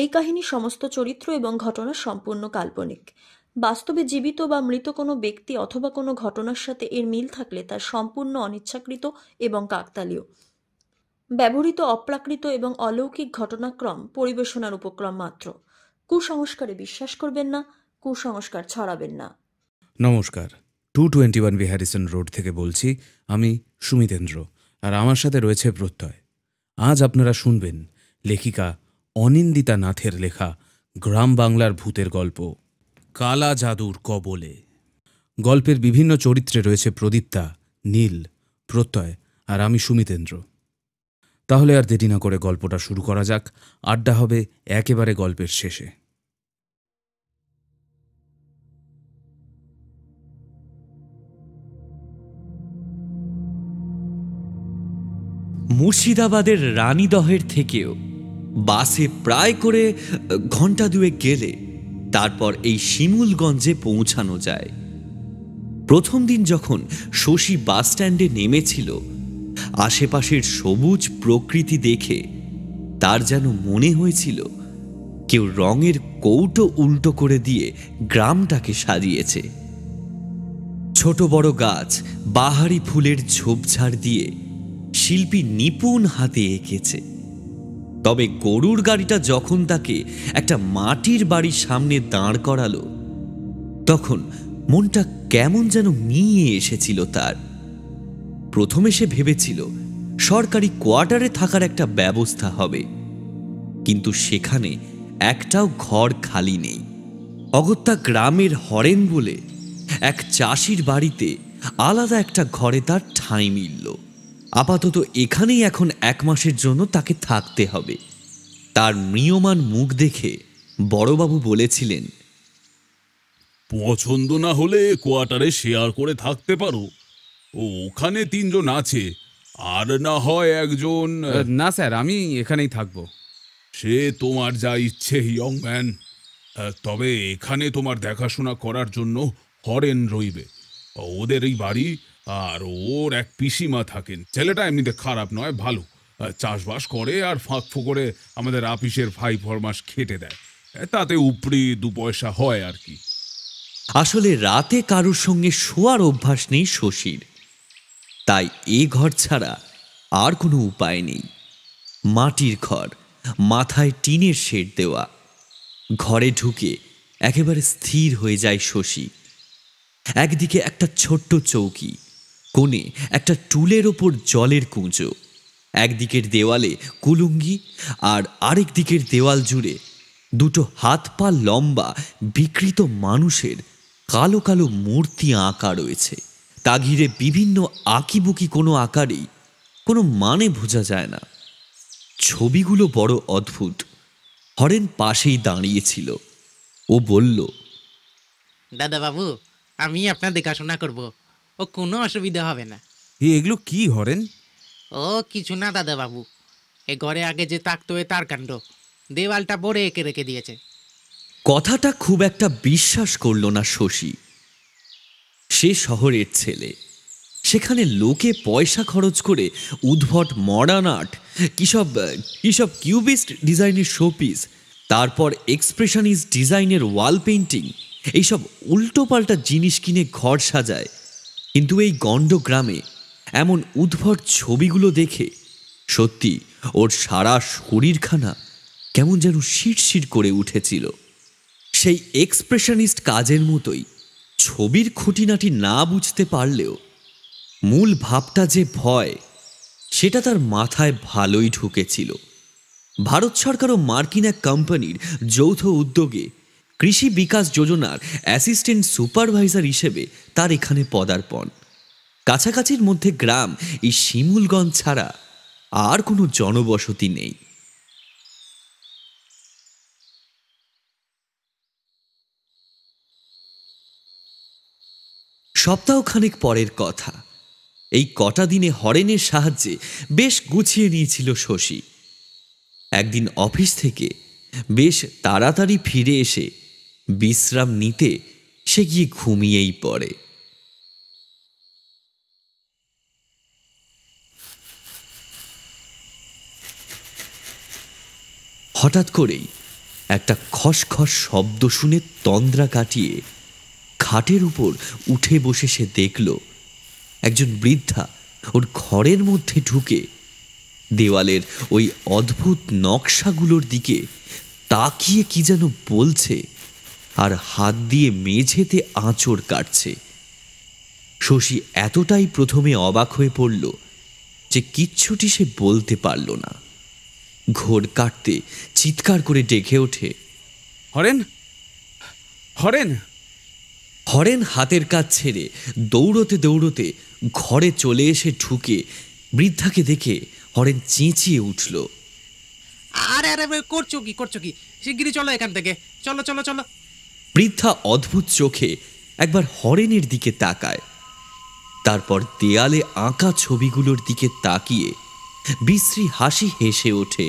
এই কাহিনী সমস্ত চরিত্র এবং ঘটনা সম্পূর্ণ কাল্পনিক বাস্তবে জীবিত বা মৃত কোনো ব্যক্তি অথবা কোনো ঘটনার সাথে এর মিল থাকলে তার সম্পূর্ণ অনিচ্ছাকৃত এবং কাকতালীয় ব্যবহৃত অপ্রাকৃত এবং অলৌকিক ঘটনাক্রম পরিবেশনার উপক্রম মাত্র কুসংস্কারে বিশ্বাস করবেন না কুসংস্কার ছড়াবেন না নমস্কার টু টোয়েন্টি ওয়ান বিহারিসন রোড থেকে বলছি আমি সুমিতেন্দ্র আর আমার সাথে রয়েছে প্রত্যয় আজ আপনারা শুনবেন লেখিকা অনিন্দিতা নাথের লেখা গ্রাম বাংলার ভূতের গল্প কালা জাদুর কবলে গল্পের বিভিন্ন চরিত্রে রয়েছে প্রদীপ্তা নীল প্রত্যয় আর আমি সুমিতেন্দ্র তাহলে আর দেরি না করে গল্পটা শুরু করা যাক আড্ডা হবে একেবারে গল্পের শেষে মুর্শিদাবাদের রানীদহের থেকেও বাসে প্রায় করে ঘন্টা দুয়ে গেলে তারপর এই শিমুলগঞ্জে পৌঁছানো যায় প্রথম দিন যখন শশী বাস স্ট্যান্ডে নেমেছিল আশেপাশের সবুজ প্রকৃতি দেখে তার যেন মনে হয়েছিল কেউ রঙের কৌটো উল্টো করে দিয়ে গ্রামটাকে সাজিয়েছে ছোট বড় গাছ বাহারি ফুলের ঝোপঝাড় দিয়ে শিল্পী নিপুণ হাতে এঁকেছে তবে গরুর গাড়িটা যখন তাকে একটা মাটির বাড়ির সামনে দাঁড় করালো তখন মনটা কেমন যেন মিয়ে এসেছিল তার প্রথমে সে ভেবেছিল সরকারি কোয়ার্টারে থাকার একটা ব্যবস্থা হবে কিন্তু সেখানে একটাও ঘর খালি নেই অগত্যা গ্রামের হরেন বলে এক চাষির বাড়িতে আলাদা একটা ঘরে তার ঠাঁই মিলল আপাতত এখানেই এখন এক মাসের জন্য তাকে থাকতে হবে তার ম্রিয়মান মুখ দেখে বড়বাবু বলেছিলেন পছন্দ না হলে কোয়ার্টারে শেয়ার করে থাকতে পারো ওখানে তিনজন আছে আর না হয় একজন না স্যার আমি এখানেই থাকবো সে তোমার যা ইচ্ছে ইয়ং ম্যান তবে এখানে তোমার দেখাশোনা করার জন্য হরেন রইবে ওদের এই বাড়ি আর ওর এক পিসিমা থাকেন ছেলেটা এমনিতে খারাপ নয় ভালো চাষবাস করে আর ফাঁক ফোকরে আমাদের আপিসের ভাই ফরমাস খেটে দেয় তাতে উপরি দু পয়সা হয় আর কি আসলে রাতে কারুর সঙ্গে শোয়ার অভ্যাস নেই শশীর তাই এ ঘর ছাড়া আর কোনো উপায় নেই মাটির ঘর মাথায় টিনের শেড দেওয়া ঘরে ঢুকে একেবারে স্থির হয়ে যায় শশী একদিকে একটা ছোট্ট চৌকি কোণে একটা টুলের ওপর জলের কুঁজো একদিকের দেওয়ালে কুলুঙ্গি আর আরেক দিকের দেওয়াল জুড়ে দুটো হাত পা লম্বা বিকৃত মানুষের কালো কালো মূর্তি আঁকা রয়েছে তা ঘিরে বিভিন্ন আঁকিবুকি কোনো আকারেই কোনো মানে বোঝা যায় না ছবিগুলো বড় অদ্ভুত হরেন পাশেই দাঁড়িয়েছিল ও বলল দাদাবাবু আমি আপনার দেখাশোনা করবো ও কোনো অসুবিধা হবে না এগুলো কি হরেন ও কিছু না দাদা বাবু এ ঘরে আগে যে থাকতো এ তার কাণ্ড দেওয়ালটা বড়ে এঁকে রেখে দিয়েছে কথাটা খুব একটা বিশ্বাস করল না শশী সে শহরের ছেলে সেখানে লোকে পয়সা খরচ করে উদ্ভট মডার্ন আর্ট কিসব কিসব কিউবিস্ট ডিজাইনের শোপিস তারপর এক্সপ্রেশনিস্ট ডিজাইনের ওয়াল পেন্টিং এইসব উল্টোপাল্টা জিনিস কিনে ঘর সাজায় কিন্তু এই গণ্ড গ্রামে এমন উদ্ভট ছবিগুলো দেখে সত্যি ওর সারা শরীরখানা কেমন যেন শিরশির করে উঠেছিল সেই এক্সপ্রেশনিস্ট কাজের মতোই ছবির খুঁটিনাটি না বুঝতে পারলেও মূল ভাবটা যে ভয় সেটা তার মাথায় ভালোই ঢুকেছিল ভারত সরকার ও মার্কিন এক কোম্পানির যৌথ উদ্যোগে কৃষি বিকাশ যোজনার অ্যাসিস্ট্যান্ট সুপারভাইজার হিসেবে তার এখানে পদার্পণ কাছাকাছির মধ্যে গ্রাম এই শিমুলগঞ্জ ছাড়া আর কোনো জনবসতি নেই সপ্তাহখানেক পরের কথা এই কটা দিনে হরেনের সাহায্যে বেশ গুছিয়ে নিয়েছিল শশী একদিন অফিস থেকে বেশ তাড়াতাড়ি ফিরে এসে বিশ্রাম নিতে সে গিয়ে ঘুমিয়েই পড়ে হঠাৎ করেই একটা খসখস শব্দ শুনে তন্দ্রা কাটিয়ে খাটের উপর উঠে বসে সে দেখল একজন বৃদ্ধা ওর ঘরের মধ্যে ঢুকে দেওয়ালের ওই অদ্ভুত নকশাগুলোর দিকে তাকিয়ে কি যেন বলছে আর হাত দিয়ে মেঝেতে আঁচড় কাটছে শশী এতটাই প্রথমে অবাক হয়ে পড়ল যে কিচ্ছুটি সে বলতে পারল না ঘোর কাটতে চিৎকার করে ডেকে ওঠে হরেন হরেন হরেন হাতের কাজ ছেড়ে দৌড়তে দৌড়তে ঘরে চলে এসে ঢুকে বৃদ্ধাকে দেখে হরেন চেঁচিয়ে উঠল আরে আরে করছো কি করছো কি শিগগিরি চলো এখান থেকে চলো চলো চলো বৃদ্ধা অদ্ভুত চোখে একবার হরেনের দিকে তাকায় তারপর দেয়ালে আঁকা ছবিগুলোর দিকে তাকিয়ে বিশ্রী হাসি হেসে ওঠে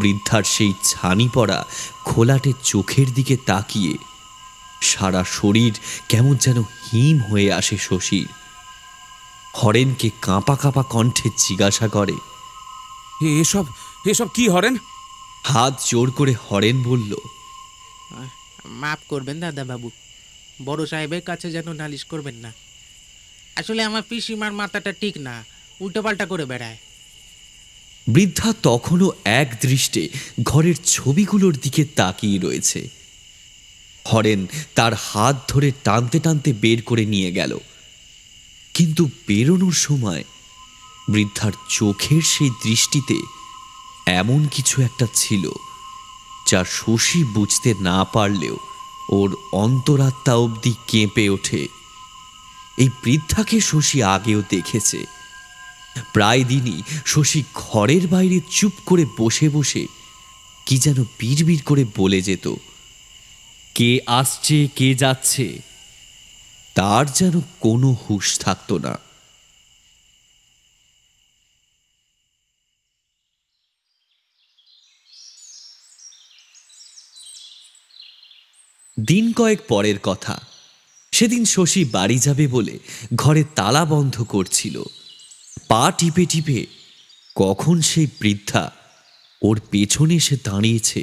বৃদ্ধার সেই ছানি পড়া খোলাটে চোখের দিকে তাকিয়ে সারা শরীর কেমন যেন হিম হয়ে আসে শশীর হরেনকে কাঁপা কাঁপা কণ্ঠে জিজ্ঞাসা করে এসব এসব কি হরেন হাত জোর করে হরেন বলল মাফ করবেন দাদাবাবু বড় সাহেবের কাছে যেন নালিশ করবেন না আসলে আমার পিসিমার মাথাটা ঠিক না উল্টোপাল্টা করে বেড়ায় বৃদ্ধা তখনও এক দৃষ্টে ঘরের ছবিগুলোর দিকে তাকিয়ে রয়েছে হরেন তার হাত ধরে টানতে টানতে বের করে নিয়ে গেল কিন্তু বেরোনোর সময় বৃদ্ধার চোখের সেই দৃষ্টিতে এমন কিছু একটা ছিল যা শশী বুঝতে না পারলেও ওর অন্তরাত্মা অবধি কেঁপে ওঠে এই বৃদ্ধাকে শশী আগেও দেখেছে প্রায় দিনই শশী ঘরের বাইরে চুপ করে বসে বসে কি যেন বিড়বিড় করে বলে যেত কে আসছে কে যাচ্ছে তার যেন কোনো হুশ থাকতো না দিন কয়েক পরের কথা সেদিন শশী বাড়ি যাবে বলে ঘরে তালা বন্ধ করছিল পা টিপে টিপে কখন সেই বৃদ্ধা ওর পেছনে এসে দাঁড়িয়েছে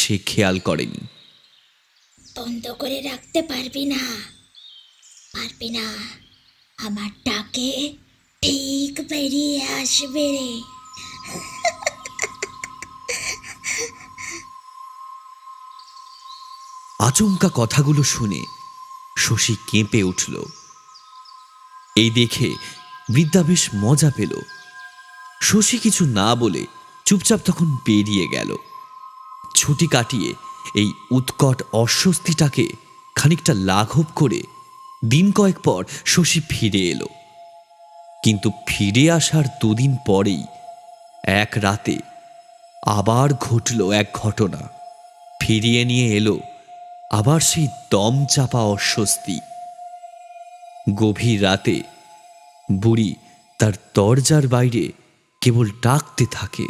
সে খেয়াল করেনি বন্ধ করে রাখতে পারবি না পারবি না আমার ডাকে ঠিক বেরিয়ে আসবে রে আচমকা কথাগুলো শুনে শশী কেঁপে উঠল এই দেখে বৃদ্ধা বেশ মজা পেল শশী কিছু না বলে চুপচাপ তখন বেরিয়ে গেল ছুটি কাটিয়ে এই উৎকট অস্বস্তিটাকে খানিকটা লাঘব করে দিন কয়েক পর শশী ফিরে এলো কিন্তু ফিরে আসার দুদিন পরেই এক রাতে আবার ঘটল এক ঘটনা ফিরিয়ে নিয়ে এলো আবার সেই দম চাপা অস্বস্তি গভীর রাতে বুড়ি তার দরজার বাইরে কেবল ডাকতে থাকে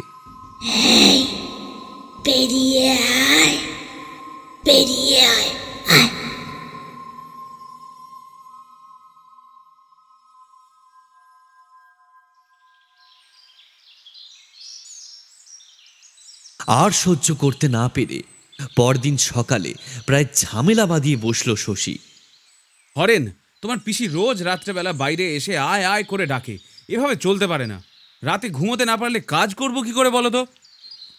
আর সহ্য করতে না পেরে পরদিন সকালে প্রায় ঝামেলা বাঁধিয়ে বসল শশী হরেন তোমার পিসি রোজ রাত্রেবেলা বাইরে এসে আয় আয় করে ডাকে এভাবে চলতে পারে না রাতে ঘুমোতে না পারলে কাজ করব কি করে বলো তো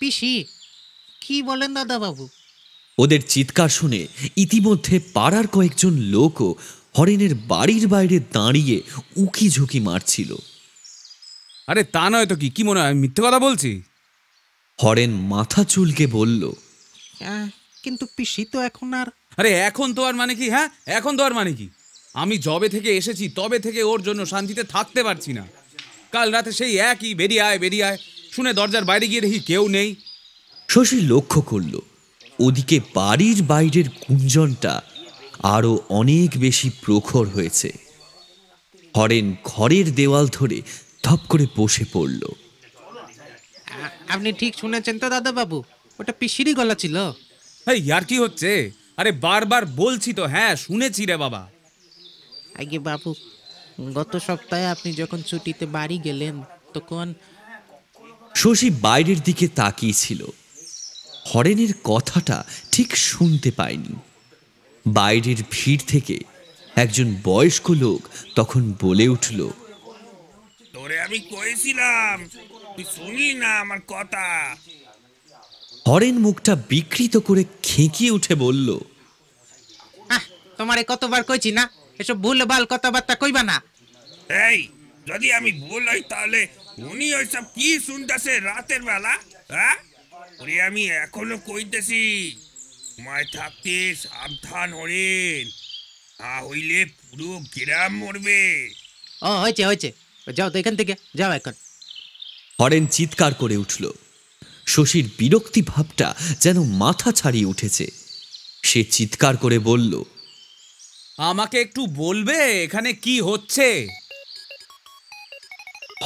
পিসি কি বলেন দাদাবাবু ওদের চিৎকার শুনে ইতিমধ্যে পাড়ার কয়েকজন লোকও হরেনের বাড়ির বাইরে দাঁড়িয়ে উঁকি ঝুঁকি মারছিল আরে তা নয় তো কি কি মনে হয় মিথ্যে কথা বলছি হরেন মাথা চুলকে বলল হ্যাঁ কিন্তু পিসি তো এখন আর আরে এখন তো আর মানে কি হ্যাঁ এখন তো আর মানে কি আমি জবে থেকে এসেছি তবে থেকে ওর জন্য শান্তিতে থাকতে পারছি না কাল রাতে সেই একই বেরিয়ে আয় বেরিয়ে আয় শুনে দরজার বাইরে গিয়ে দেখি কেউ নেই শশী লক্ষ্য করল ওদিকে বাড়ির বাইরের গুঞ্জনটা আরও অনেক বেশি প্রখর হয়েছে হরেন ঘরের দেওয়াল ধরে ধপ করে বসে পড়ল আপনি ঠিক শুনেছেন তো দাদাবাবু ওটা পিসিরই গলা ছিল আরে ইয়ার কি হচ্ছে আরে বারবার বলছি তো হ্যাঁ শুনেছি রে বাবা আগে বাবু গত সপ্তাহে আপনি যখন ছুটিতে বাড়ি গেলেন তখন শশী বাইরের দিকে তাকিয়েছিল হরেনের কথাটা ঠিক শুনতে পায়নি বাইরের ভিড় থেকে একজন বয়স্ক লোক তখন বলে উঠল তোরে আমি কইছিলাম তুই শুনলি না আমার কথা হরেন মুখটা বিকৃত করে খেঁকিয়ে উঠে বলল তোমারে কতবার কইছি না এসব ভুল ভাল কথাবার্তা কইবা না এই যদি আমি ভুল হই তাহলে উনি ওইসব কি শুনতেছে রাতের বেলা হ্যাঁ ওরে আমি এখনো কইতেছি মায় থাকতে সাবধান হরেন না হইলে পুরো গ্রাম মরবে ও হয়েছে হয়েছে যাও তো এখান থেকে যাও এখন হরেন চিৎকার করে উঠলো শশীর বিরক্তি ভাবটা যেন মাথা ছাড়িয়ে উঠেছে সে চিৎকার করে বলল আমাকে একটু বলবে এখানে কি হচ্ছে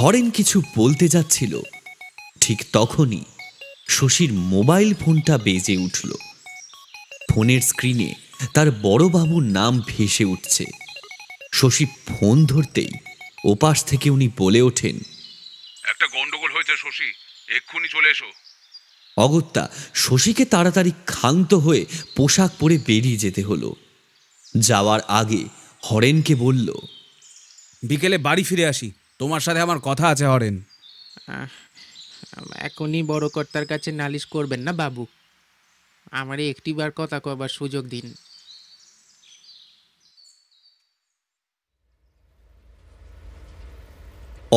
হরেন কিছু বলতে যাচ্ছিল ঠিক তখনই শশীর মোবাইল ফোনটা বেজে উঠল ফোনের স্ক্রিনে তার বড় বাবুর নাম ভেসে উঠছে শশী ফোন ধরতেই ওপাশ থেকে উনি বলে ওঠেন একটা গন্ডগোল হয়েছে শশী এক্ষুনি চলে এসো অগত্যা শশীকে তাড়াতাড়ি ক্ষান্ত হয়ে পোশাক পরে বেরিয়ে যেতে হলো যাওয়ার আগে হরেনকে বলল বিকেলে বাড়ি ফিরে আসি তোমার সাথে আমার কথা আছে হরেন এখনই বড় কর্তার কাছে নালিশ করবেন না বাবু আমারে একটিবার কথা কবার সুযোগ দিন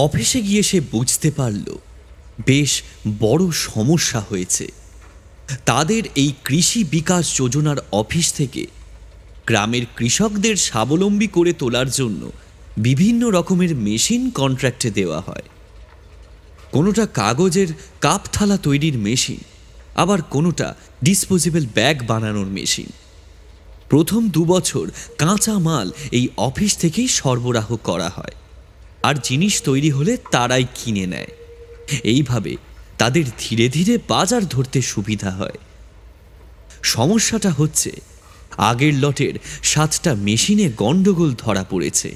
অফিসে গিয়ে সে বুঝতে পারলো বেশ বড় সমস্যা হয়েছে তাদের এই কৃষি বিকাশ যোজনার অফিস থেকে গ্রামের কৃষকদের স্বাবলম্বী করে তোলার জন্য বিভিন্ন রকমের মেশিন কন্ট্রাক্টে দেওয়া হয় কোনোটা কাগজের কাপ থালা তৈরির মেশিন আবার কোনোটা ডিসপোজেবল ব্যাগ বানানোর মেশিন প্রথম দুবছর কাঁচা মাল এই অফিস থেকেই সরবরাহ করা হয় আর জিনিস তৈরি হলে তারাই কিনে নেয় এইভাবে তাদের ধীরে ধীরে বাজার ধরতে সুবিধা হয় সমস্যাটা হচ্ছে আগের লটের সাতটা মেশিনে গণ্ডগোল ধরা পড়েছে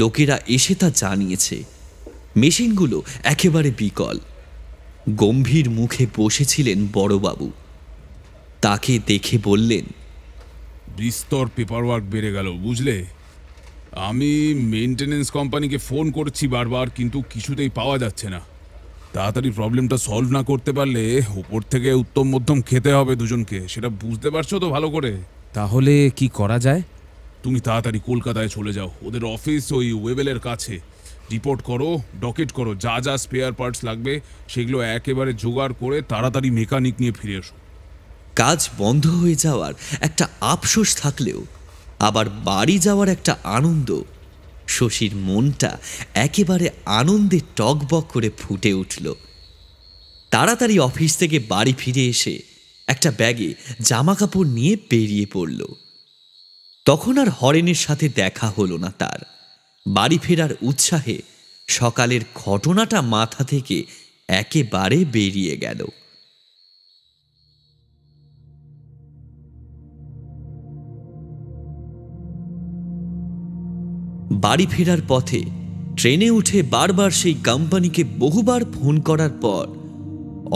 লোকেরা এসে তা জানিয়েছে মেশিনগুলো একেবারে বিকল গম্ভীর মুখে বসেছিলেন বড়বাবু তাকে দেখে বললেন বিস্তর পেপারওয়ার্ক বেড়ে গেল বুঝলে আমি মেনটেনেন্স কোম্পানিকে ফোন করছি বারবার কিন্তু কিছুতেই পাওয়া যাচ্ছে না তাড়াতাড়ি প্রবলেমটা সলভ না করতে পারলে উপর থেকে উত্তম মধ্যম খেতে হবে দুজনকে সেটা বুঝতে পারছো তো ভালো করে তাহলে কি করা যায় তুমি তাড়াতাড়ি কলকাতায় চলে যাও ওদের অফিস ওই ওয়েবেলের কাছে রিপোর্ট করো ডকেট করো যা যা স্পেয়ার পার্টস লাগবে সেগুলো একেবারে জোগাড় করে তাড়াতাড়ি মেকানিক নিয়ে ফিরে এসো কাজ বন্ধ হয়ে যাওয়ার একটা আফসোস থাকলেও আবার বাড়ি যাওয়ার একটা আনন্দ শশীর মনটা একেবারে আনন্দে টকবক করে ফুটে উঠল তাড়াতাড়ি অফিস থেকে বাড়ি ফিরে এসে একটা ব্যাগে জামা কাপড় নিয়ে বেরিয়ে পড়ল তখন আর হরেনের সাথে দেখা হলো না তার বাড়ি ফেরার উৎসাহে সকালের ঘটনাটা মাথা থেকে একেবারে বেরিয়ে গেল বাড়ি ফেরার পথে ট্রেনে উঠে বারবার সেই কোম্পানিকে বহুবার ফোন করার পর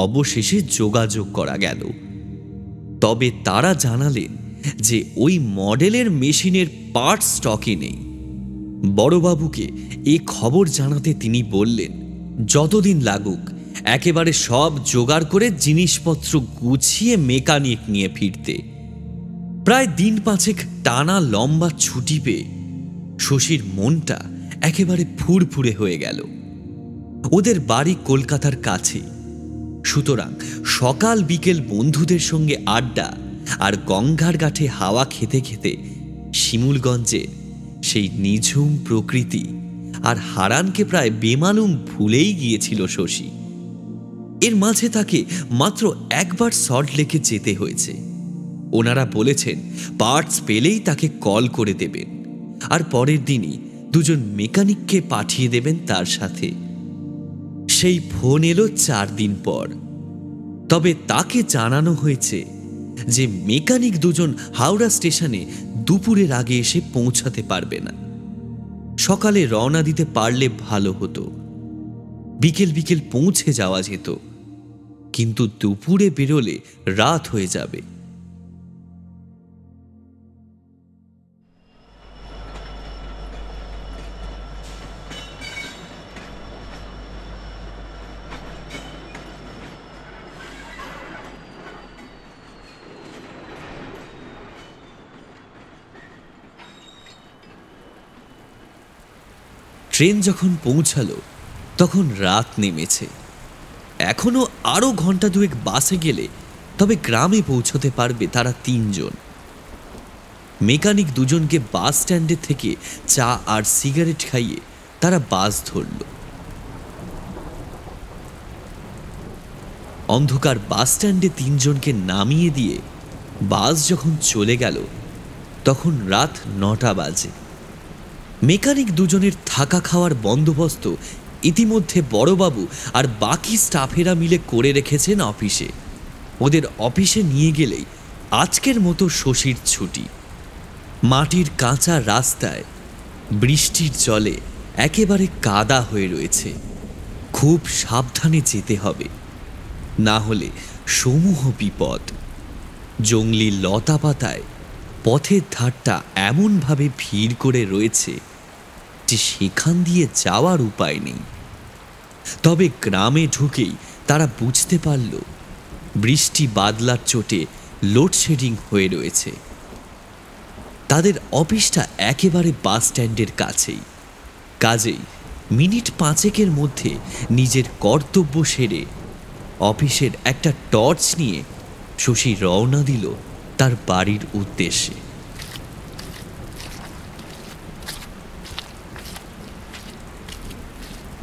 অবশেষে যোগাযোগ করা গেল তবে তারা জানালেন যে ওই মডেলের মেশিনের পার্ট স্টকে নেই বড়বাবুকে এ খবর জানাতে তিনি বললেন যতদিন লাগুক একেবারে সব জোগাড় করে জিনিসপত্র গুছিয়ে মেকানিক নিয়ে ফিরতে প্রায় দিন পাঁচেক টানা লম্বা ছুটি পেয়ে শশীর মনটা একেবারে ফুরফুরে হয়ে গেল ওদের বাড়ি কলকাতার কাছে সুতরাং সকাল বিকেল বন্ধুদের সঙ্গে আড্ডা আর গঙ্গার গাঠে হাওয়া খেতে খেতে শিমুলগঞ্জে সেই নিঝুম প্রকৃতি আর হারানকে প্রায় বেমালুম ভুলেই গিয়েছিল শশী এর মাঝে তাকে মাত্র একবার সল্ট লেকে যেতে হয়েছে ওনারা বলেছেন পার্টস পেলেই তাকে কল করে দেবেন আর পরের দিনই দুজন মেকানিককে পাঠিয়ে দেবেন তার সাথে সেই ফোন এলো চার দিন পর তবে তাকে জানানো হয়েছে যে মেকানিক দুজন হাওড়া স্টেশনে দুপুরের আগে এসে পৌঁছাতে পারবে না সকালে রওনা দিতে পারলে ভালো হতো বিকেল বিকেল পৌঁছে যাওয়া যেত কিন্তু দুপুরে বেরোলে রাত হয়ে যাবে ট্রেন যখন পৌঁছালো তখন রাত নেমেছে এখনও আরও ঘন্টা দুয়েক বাসে গেলে তবে গ্রামে পৌঁছতে পারবে তারা তিনজন মেকানিক দুজনকে বাস স্ট্যান্ডে থেকে চা আর সিগারেট খাইয়ে তারা বাস ধরল অন্ধকার বাস স্ট্যান্ডে তিনজনকে নামিয়ে দিয়ে বাস যখন চলে গেল তখন রাত নটা বাজে মেকানিক দুজনের থাকা খাওয়ার বন্দোবস্ত ইতিমধ্যে বড়বাবু আর বাকি স্টাফেরা মিলে করে রেখেছেন অফিসে ওদের অফিসে নিয়ে গেলেই আজকের মতো শশীর ছুটি মাটির কাঁচা রাস্তায় বৃষ্টির জলে একেবারে কাদা হয়ে রয়েছে খুব সাবধানে যেতে হবে না হলে সমূহ বিপদ জঙ্গলি লতা পাতায় পথের ধারটা এমনভাবে ভিড় করে রয়েছে যে সেখান দিয়ে যাওয়ার উপায় নেই তবে গ্রামে ঢুকেই তারা বুঝতে পারল বৃষ্টি বাদলার চোটে লোডশেডিং হয়ে রয়েছে তাদের অফিসটা একেবারে বাস স্ট্যান্ডের কাছেই কাজেই মিনিট পাঁচেকের মধ্যে নিজের কর্তব্য সেরে অফিসের একটা টর্চ নিয়ে শশী রওনা দিল তার বাড়ির উদ্দেশ্যে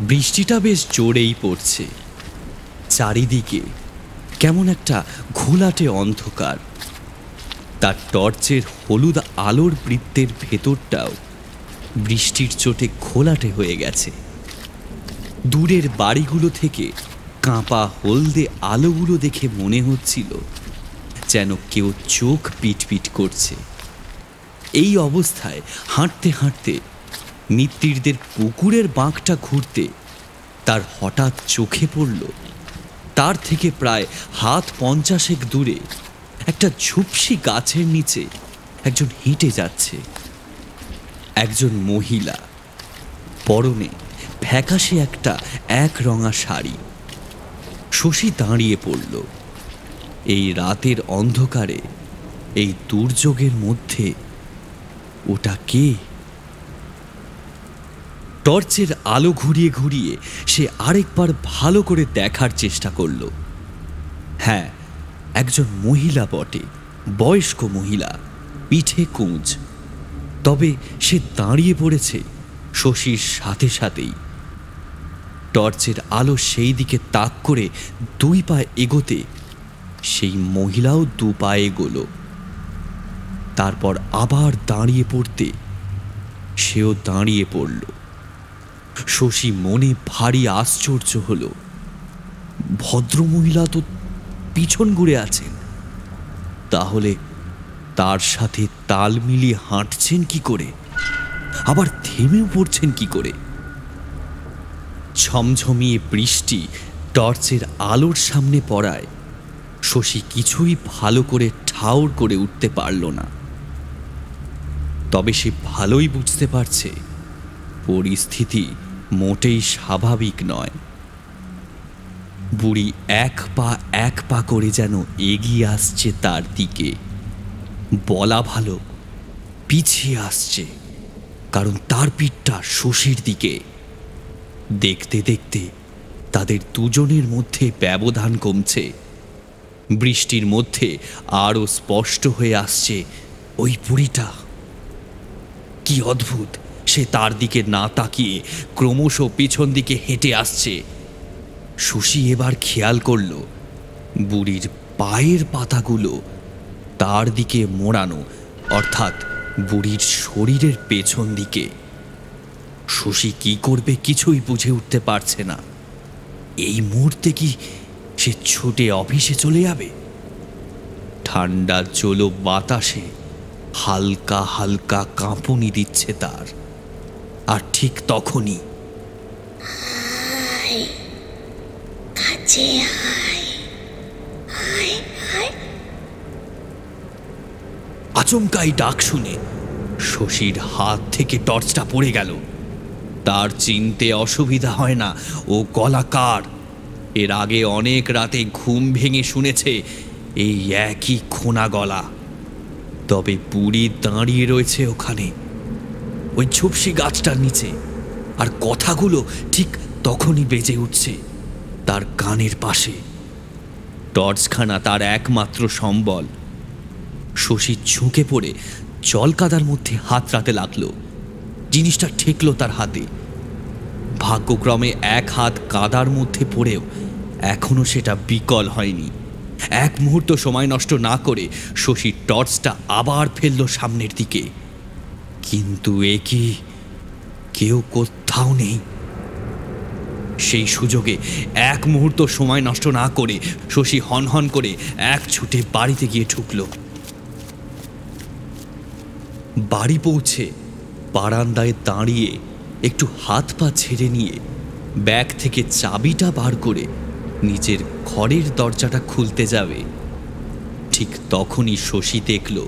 বৃষ্টিটা বেশ জোরেই পড়ছে চারিদিকে কেমন একটা ঘোলাটে অন্ধকার তার টর্চের হলুদ আলোর বৃত্তের ভেতরটাও বৃষ্টির চোটে ঘোলাটে হয়ে গেছে দূরের বাড়িগুলো থেকে কাঁপা হলদে আলোগুলো দেখে মনে হচ্ছিল যেন কেউ চোখ পিটপিট করছে এই অবস্থায় হাঁটতে হাঁটতে নিত্যিরদের পুকুরের বাঁকটা ঘুরতে তার হঠাৎ চোখে পড়ল তার থেকে প্রায় হাত পঞ্চাশেক দূরে একটা ঝুপসি গাছের নিচে একজন হেঁটে যাচ্ছে একজন মহিলা পরনে ফ্যাকাশে একটা এক রঙা শাড়ি শশী দাঁড়িয়ে পড়ল এই রাতের অন্ধকারে এই দুর্যোগের মধ্যে ওটা কে টর্চের আলো ঘুরিয়ে ঘুরিয়ে সে আরেকবার ভালো করে দেখার চেষ্টা করল হ্যাঁ একজন মহিলা বটে বয়স্ক মহিলা পিঠে কুঁজ তবে সে দাঁড়িয়ে পড়েছে শশীর সাথে সাথেই টর্চের আলো সেই দিকে তাক করে দুই পা এগোতে সেই মহিলাও দু পা এগোল তারপর আবার দাঁড়িয়ে পড়তে সেও দাঁড়িয়ে পড়লো শশী মনে ভারী আশ্চর্য হল ভদ্রমহিলা তো পিছন ঘুরে আছেন তাহলে তার সাথে তাল মিলিয়ে হাঁটছেন কি করে আবার থেমেও পড়ছেন কি করে ঝমঝমিয়ে বৃষ্টি টর্চের আলোর সামনে পড়ায় শশী কিছুই ভালো করে ঠাউর করে উঠতে পারল না তবে সে ভালোই বুঝতে পারছে পরিস্থিতি মোটেই স্বাভাবিক নয় বুড়ি এক পা এক পা করে যেন এগিয়ে আসছে তার দিকে বলা ভালো পিছিয়ে আসছে কারণ তার পিঠটা শশীর দিকে দেখতে দেখতে তাদের দুজনের মধ্যে ব্যবধান কমছে বৃষ্টির মধ্যে আরও স্পষ্ট হয়ে আসছে ওই বুড়িটা কি অদ্ভুত সে তার দিকে না তাকিয়ে ক্রমশ পেছন দিকে হেঁটে আসছে শশী এবার খেয়াল করল বুড়ির পায়ের পাতাগুলো তার দিকে মোড়ানো অর্থাৎ বুড়ির শরীরের পেছন দিকে শশী কি করবে কিছুই বুঝে উঠতে পারছে না এই মুহূর্তে কি সে ছুটে অফিসে চলে যাবে ঠান্ডা চলো বাতাসে হালকা হালকা কাঁপুনি দিচ্ছে তার আর ঠিক তখনই আচমকাই ডাক শুনে শশীর হাত থেকে টর্চটা পড়ে গেল তার চিনতে অসুবিধা হয় না ও গলাকার এর আগে অনেক রাতে ঘুম ভেঙে শুনেছে এই একই খোনা গলা তবে পুরী দাঁড়িয়ে রয়েছে ওখানে ওই ঝুপসি গাছটার নিচে আর কথাগুলো ঠিক তখনই বেজে উঠছে তার কানের পাশে টর্চখানা তার একমাত্র সম্বল শশী ঝুঁকে পড়ে জলকাদার মধ্যে রাতে লাগলো জিনিসটা ঠেকলো তার হাতে ভাগ্যক্রমে এক হাত কাদার মধ্যে পড়েও এখনও সেটা বিকল হয়নি এক মুহূর্ত সময় নষ্ট না করে শশী টর্চটা আবার ফেললো সামনের দিকে কিন্তু এ কি কেউ কোথাও নেই সেই সুযোগে এক মুহূর্ত সময় নষ্ট না করে শশী হনহন করে এক ছুটে বাড়িতে গিয়ে ঠুকল বাড়ি পৌঁছে বারান্দায় দাঁড়িয়ে একটু হাত পা ছেড়ে নিয়ে ব্যাগ থেকে চাবিটা বার করে নিজের ঘরের দরজাটা খুলতে যাবে ঠিক তখনই শশী দেখলো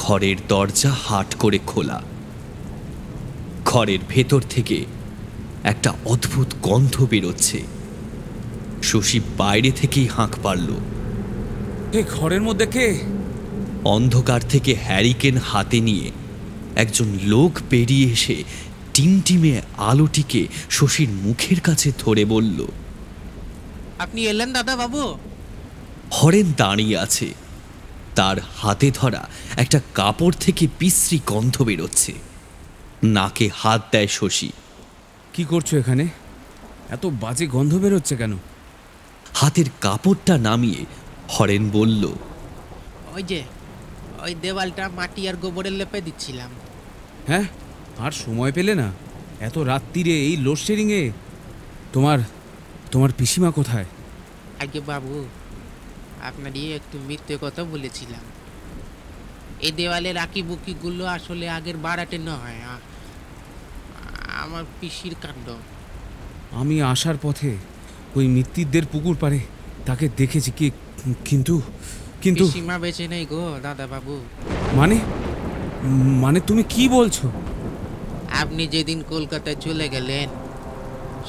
খড়ের দরজা হাট করে খোলা খড়ের ভেতর থেকে একটা অদ্ভুত গন্ধ বেরোচ্ছে শশী বাইরে থেকেই হাঁক পারল এ ঘরের মধ্যে কে অন্ধকার থেকে হ্যারিকেন হাতে নিয়ে একজন লোক পেরিয়ে এসে টিমটিমে আলোটিকে শশীর মুখের কাছে ধরে বলল আপনি এলেন দাদা বাবু হরেন দাঁড়িয়ে আছে তার হাতে ধরা একটা কাপড় থেকে বিশ্রী গন্ধ বেরোচ্ছে নাকে হাত দেয় শশী কি করছো এখানে এত বাজে গন্ধ বেরোচ্ছে কেন হাতের কাপড়টা নামিয়ে হরেন বলল ওই যে ওই দেওয়ালটা মাটি আর গোবরের লেপে দিচ্ছিলাম হ্যাঁ আর সময় পেলে না এত রাত্রিরে এই লোডশেডিংয়ে তোমার তোমার পিসিমা কোথায় আগে বাবু আপনারই একটু মিথ্যে কথা বলেছিলাম এই দেওয়ালের আঁকিবুকিগুলো আসলে আগের বাড়াটে নয় আমার পিসির কাণ্ড আমি আসার পথে ওই মৃত্যুদের পুকুর পারে তাকে দেখেছি কি কিন্তু কিন্তু সীমা বেঁচে নেই গো দাদা বাবু মানে মানে তুমি কি বলছো আপনি যেদিন কলকাতায় চলে গেলেন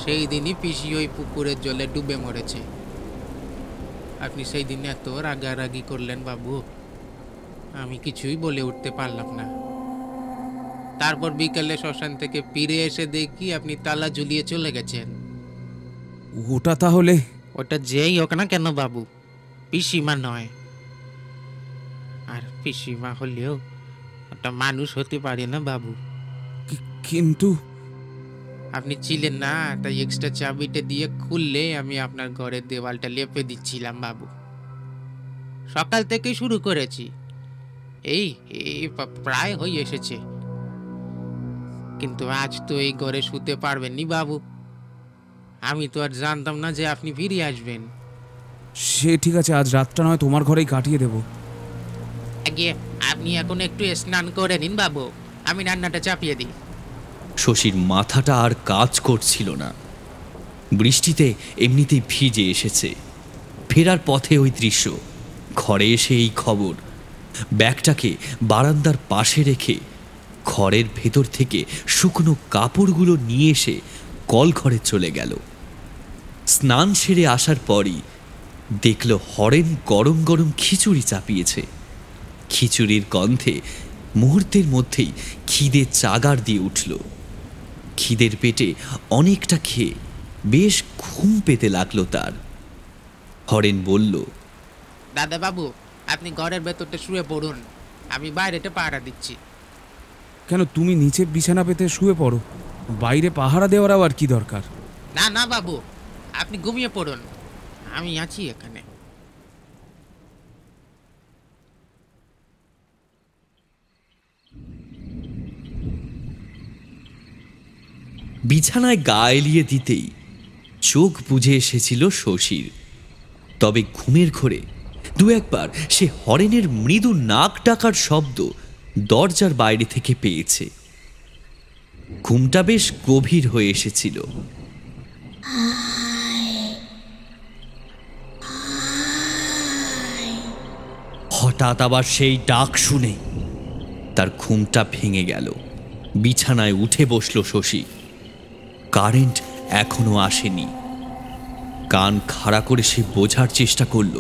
সেই দিনই পিসি ওই পুকুরের জলে ডুবে মরেছে আপনি সেই দিন এত রাগারাগি করলেন বাবু আমি কিছুই বলে উঠতে পারলাম না তারপর বিকেলে শ্মশান থেকে ফিরে এসে দেখি আপনি তালা ঝুলিয়ে চলে গেছেন ওটা তাহলে ওটা যেই হোক না কেন বাবু পিসিমা নয় আর পিসিমা হলেও ওটা মানুষ হতে পারে না বাবু কিন্তু আপনি ছিলেন না তাই এক্সট্রা চাবিটা দিয়ে খুললে আমি আপনার ঘরের দেওয়ালটা লেপে দিচ্ছিলাম বাবু সকাল থেকে শুরু করেছি এই প্রায় হয়ে এসেছে কিন্তু আজ তো এই ঘরে শুতে পারবেননি বাবু আমি তো আর জানতাম না যে আপনি ফিরে আসবেন সে ঠিক আছে আজ রাতটা নয় তোমার ঘরেই কাটিয়ে দেব আগে আপনি এখন একটু স্নান করে নিন বাবু আমি রান্নাটা চাপিয়ে দিই শশীর মাথাটা আর কাজ করছিল না বৃষ্টিতে এমনিতেই ভিজে এসেছে ফেরার পথে ওই দৃশ্য ঘরে এসে এই খবর ব্যাগটাকে বারান্দার পাশে রেখে ঘরের ভেতর থেকে শুকনো কাপড়গুলো নিয়ে এসে কল ঘরে চলে গেল স্নান সেরে আসার পরই দেখল হরেন গরম গরম খিচুড়ি চাপিয়েছে খিচুড়ির গন্ধে মুহূর্তের মধ্যেই খিদে চাগার দিয়ে উঠল খিদের পেটে অনেকটা খেয়ে বেশ ঘুম পেতে লাগলো তার হরেন বলল দাদাবাবু আপনি ঘরের ভেতরটা শুয়ে পড়ুন আমি বাইরেটা পাহারা দিচ্ছি কেন তুমি নিচে বিছানা পেতে শুয়ে পড়ো বাইরে পাহারা দেওয়ার আবার কি দরকার না না বাবু আপনি ঘুমিয়ে পড়ুন আমি আছি এখানে বিছানায় গা এলিয়ে দিতেই চোখ বুঝে এসেছিল শশীর তবে ঘুমের ঘোরে দু একবার সে হরেনের মৃদু নাক ডাকার শব্দ দরজার বাইরে থেকে পেয়েছে ঘুমটা বেশ গভীর হয়ে এসেছিল হঠাৎ আবার সেই ডাক শুনে তার ঘুমটা ভেঙে গেল বিছানায় উঠে বসল শশী কারেন্ট এখনও আসেনি কান খাড়া করে সে বোঝার চেষ্টা করল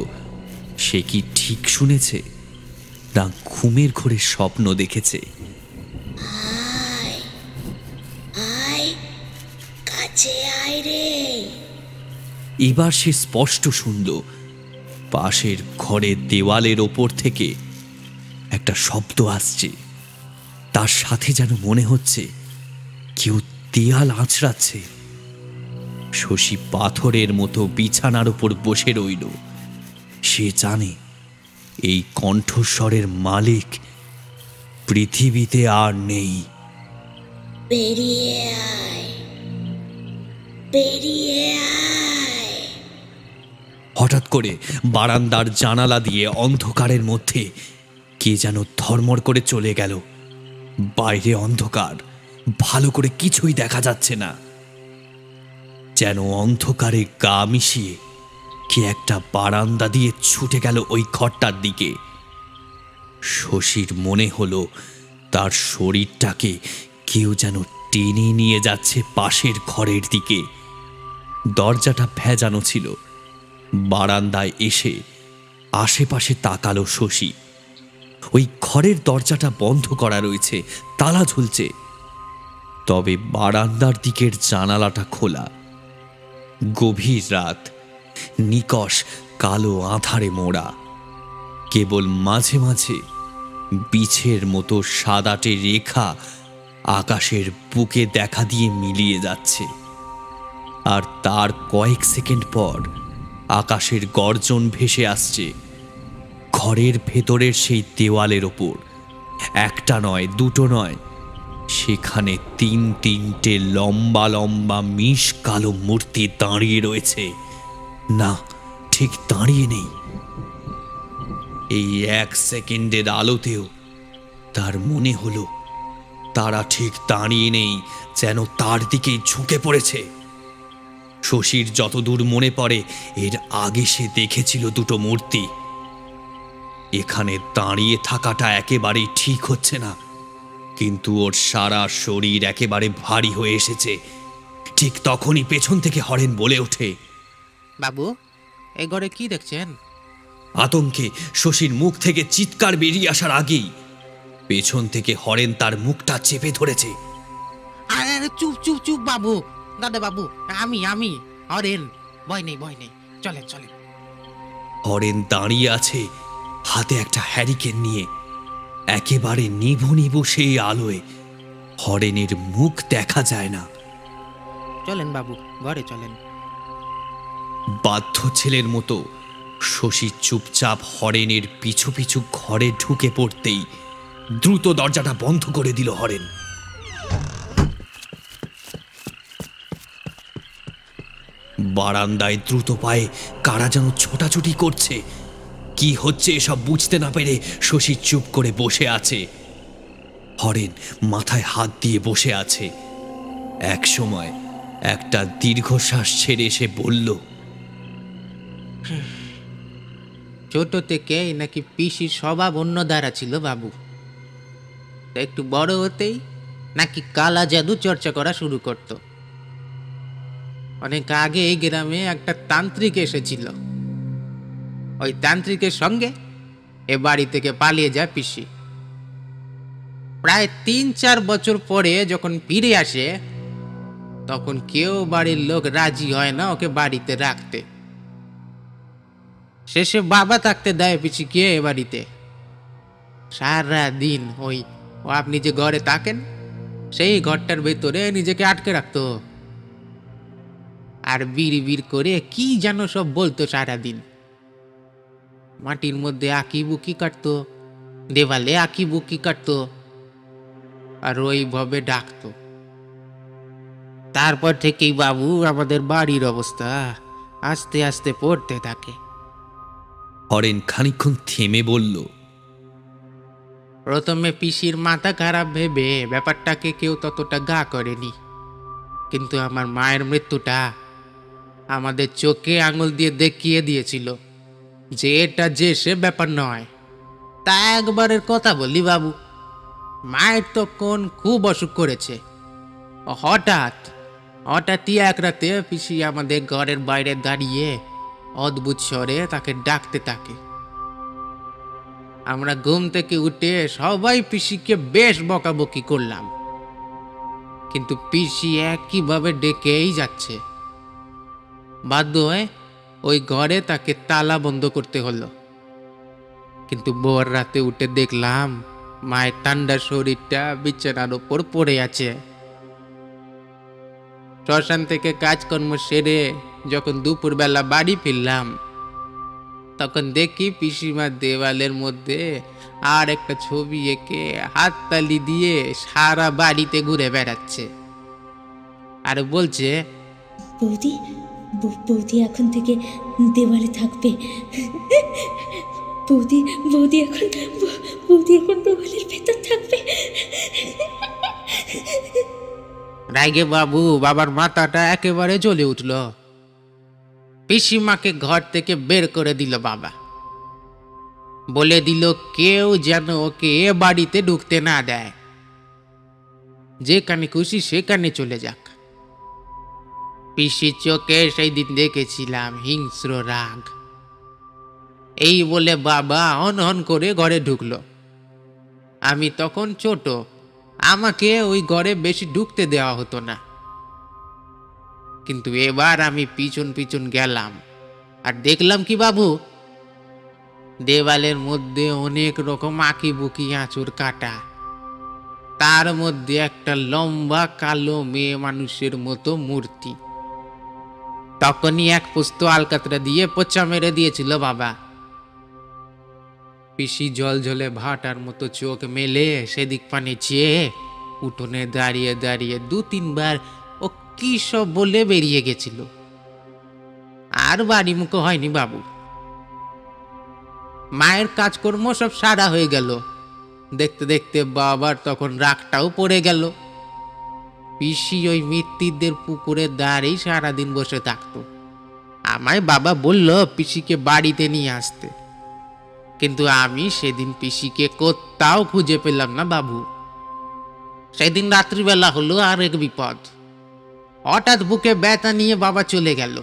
সে কি ঠিক শুনেছে না ঘুমের ঘরে স্বপ্ন দেখেছে এবার সে স্পষ্ট শুনল পাশের ঘরের দেওয়ালের ওপর থেকে একটা শব্দ আসছে তার সাথে যেন মনে হচ্ছে কেউ দেয়াল আঁচড়াচ্ছে শশী পাথরের মতো বিছানার ওপর বসে রইল সে জানে এই কণ্ঠস্বরের মালিক পৃথিবীতে আর নেই হঠাৎ করে বারান্দার জানালা দিয়ে অন্ধকারের মধ্যে কে যেন ধর্মর করে চলে গেল বাইরে অন্ধকার ভালো করে কিছুই দেখা যাচ্ছে না যেন অন্ধকারে গা মিশিয়ে কে একটা বারান্দা দিয়ে ছুটে গেল ওই ঘরটার দিকে শশীর মনে হলো তার শরীরটাকে কেউ যেন টেনে নিয়ে যাচ্ছে পাশের ঘরের দিকে দরজাটা ভেজানো ছিল বারান্দায় এসে আশেপাশে তাকালো শশী ওই ঘরের দরজাটা বন্ধ করা রয়েছে তালা ঝুলছে তবে বারান্দার দিকের জানালাটা খোলা গভীর রাত নিকশ কালো আধারে মোড়া কেবল মাঝে মাঝে বিছের মতো সাদাটে রেখা আকাশের বুকে দেখা দিয়ে মিলিয়ে যাচ্ছে আর তার কয়েক সেকেন্ড পর আকাশের গর্জন ভেসে আসছে ঘরের ভেতরের সেই দেওয়ালের ওপর একটা নয় দুটো নয় সেখানে তিন তিনটে লম্বা লম্বা মিশ কালো মূর্তি দাঁড়িয়ে রয়েছে না ঠিক দাঁড়িয়ে নেই এই এক সেকেন্ডের আলোতেও তার মনে হলো তারা ঠিক দাঁড়িয়ে নেই যেন তার দিকে ঝুঁকে পড়েছে শশীর যতদূর মনে পড়ে এর আগে সে দেখেছিল দুটো মূর্তি এখানে দাঁড়িয়ে থাকাটা একেবারেই ঠিক হচ্ছে না কিন্তু ওর সারা শরীর একেবারে ভারী হয়ে এসেছে ঠিক তখনই পেছন থেকে হরেন বলে ওঠে বাবু এ ঘরে কি দেখছেন আতঙ্কে শশীর মুখ থেকে চিৎকার বেরিয়ে আসার আগেই পেছন থেকে হরেন তার মুখটা চেপে ধরেছে আরে আরে চুপ চুপ চুপ বাবু দাদা বাবু আমি আমি হরেন ভয় নেই ভয় নেই চলে চলে হরেন দাঁড়িয়ে আছে হাতে একটা হ্যারিকেন নিয়ে একেবারে নিভু নিভু সেই আলোয় হরেনের মুখ দেখা যায় না চলেন বাবু ঘরে চলেন বাধ্য ছেলের মতো শশী চুপচাপ হরেনের পিছু পিছু ঘরে ঢুকে পড়তেই দ্রুত দরজাটা বন্ধ করে দিল হরেন বারান্দায় দ্রুত পায়ে কারা যেন ছোটাছুটি করছে কি হচ্ছে এসব বুঝতে না পেরে শশী চুপ করে বসে আছে হরেন মাথায় হাত দিয়ে বসে আছে এক সময় একটা দীর্ঘশ্বাস ছেড়ে এসে বলল ছোট থেকে নাকি পিসির স্বভাব অন্য দ্বারা ছিল বাবু একটু বড় হতেই নাকি কালা জাদু চর্চা করা শুরু করত অনেক আগে এই গ্রামে একটা তান্ত্রিক এসেছিল ওই তান্ত্রিকের সঙ্গে এ বাড়ি থেকে পালিয়ে যায় পিসি প্রায় তিন চার বছর পরে যখন ফিরে আসে তখন কেউ বাড়ির লোক রাজি হয় না ওকে বাড়িতে রাখতে শেষে বাবা থাকতে দেয় কে এ বাড়িতে সারা দিন ওই ও আপনি যে ঘরে থাকেন সেই ঘরটার ভেতরে নিজেকে আটকে রাখতো আর বিড় বিড় করে কি যেন সব বলতো সারাদিন মাটির মধ্যে আঁকি বুকি কাটতো দেওয়ালে আঁকি বুকি কাটতো আর ওইভাবে ডাকতো তারপর থেকেই বাবু আমাদের বাড়ির অবস্থা আস্তে আস্তে পড়তে থাকে হরেন খানিক্ষণ থেমে বলল প্রথমে পিসির মাথা খারাপ ভেবে ব্যাপারটাকে কেউ ততটা গা করেনি কিন্তু আমার মায়ের মৃত্যুটা আমাদের চোখে আঙুল দিয়ে দেখিয়ে দিয়েছিল যে এটা যে সে ব্যাপার নয় তা একবারের কথা বলি বাবু মায়ের তখন খুব অসুখ করেছে হঠাৎ হঠাৎই এক রাতে পিসি আমাদের ঘরের বাইরে দাঁড়িয়ে অদ্ভুত স্বরে তাকে ডাকতে থাকে আমরা ঘুম থেকে উঠে সবাই পিসিকে বেশ বকাবকি করলাম কিন্তু পিসি একইভাবে ডেকেই যাচ্ছে বাধ্য হয়ে ওই ঘরে তাকে তালা বন্ধ করতে হলো কিন্তু বর রাতে উঠে দেখলাম মায়ের ঠান্ডা শরীরটা বিছানার ওপর পড়ে আছে শ্মশান থেকে কাজকর্ম সেরে যখন দুপুরবেলা বাড়ি ফিরলাম তখন দেখি পিসিমার দেওয়ালের মধ্যে আর একটা ছবি এঁকে হাততালি দিয়ে সারা বাড়িতে ঘুরে বেড়াচ্ছে আর বলছে বৌদি এখন থেকে দেওয়ালে থাকবে বৌদি বৌদি এখন বৌদি এখন দেওয়ালের ভেতর থাকবে রাইগে বাবু বাবার মাথাটা একেবারে জ্বলে উঠল পিসিমাকে ঘর থেকে বের করে দিল বাবা বলে দিল কেউ যেন ওকে এ বাড়িতে ঢুকতে না দেয় যেখানে খুশি সেখানে চলে যাক পিসি চোখে সেই দিন দেখেছিলাম হিংস্র রাগ এই বলে বাবা হন হন করে ঘরে ঢুকলো আমি তখন ছোট আমাকে ওই ঘরে বেশি ঢুকতে দেওয়া হতো না কিন্তু এবার আমি পিছন পিছন গেলাম আর দেখলাম কি বাবু দেওয়ালের মধ্যে অনেক রকম আঁকি বুকি আঁচুর কাটা তার মধ্যে একটা লম্বা কালো মেয়ে মানুষের মতো মূর্তি তখনই এক পুস্ত আলকাতরা দিয়ে পোচা মেরে দিয়েছিল বাবা পিসি জল ঝলে ভাটার মতো চোখ মেলে সেদিক পানে চেয়ে উঠোনে দাঁড়িয়ে দাঁড়িয়ে দু তিনবার ও কি সব বলে বেরিয়ে গেছিল আর বাড়ি মুখো হয়নি বাবু মায়ের কাজকর্ম সব সারা হয়ে গেল দেখতে দেখতে বাবার তখন রাগটাও পড়ে গেল পিসি ওই মিত্তিরদের পুকুরের দাঁড়িয়ে সারাদিন বসে থাকতো আমায় বাবা বলল পিসিকে বাড়িতে নিয়ে আসতে কিন্তু আমি সেদিন পিসিকে কোথাও খুঁজে পেলাম না বাবু সেদিন রাত্রিবেলা হলো আর এক বিপদ হঠাৎ বুকে ব্যথা নিয়ে বাবা চলে গেল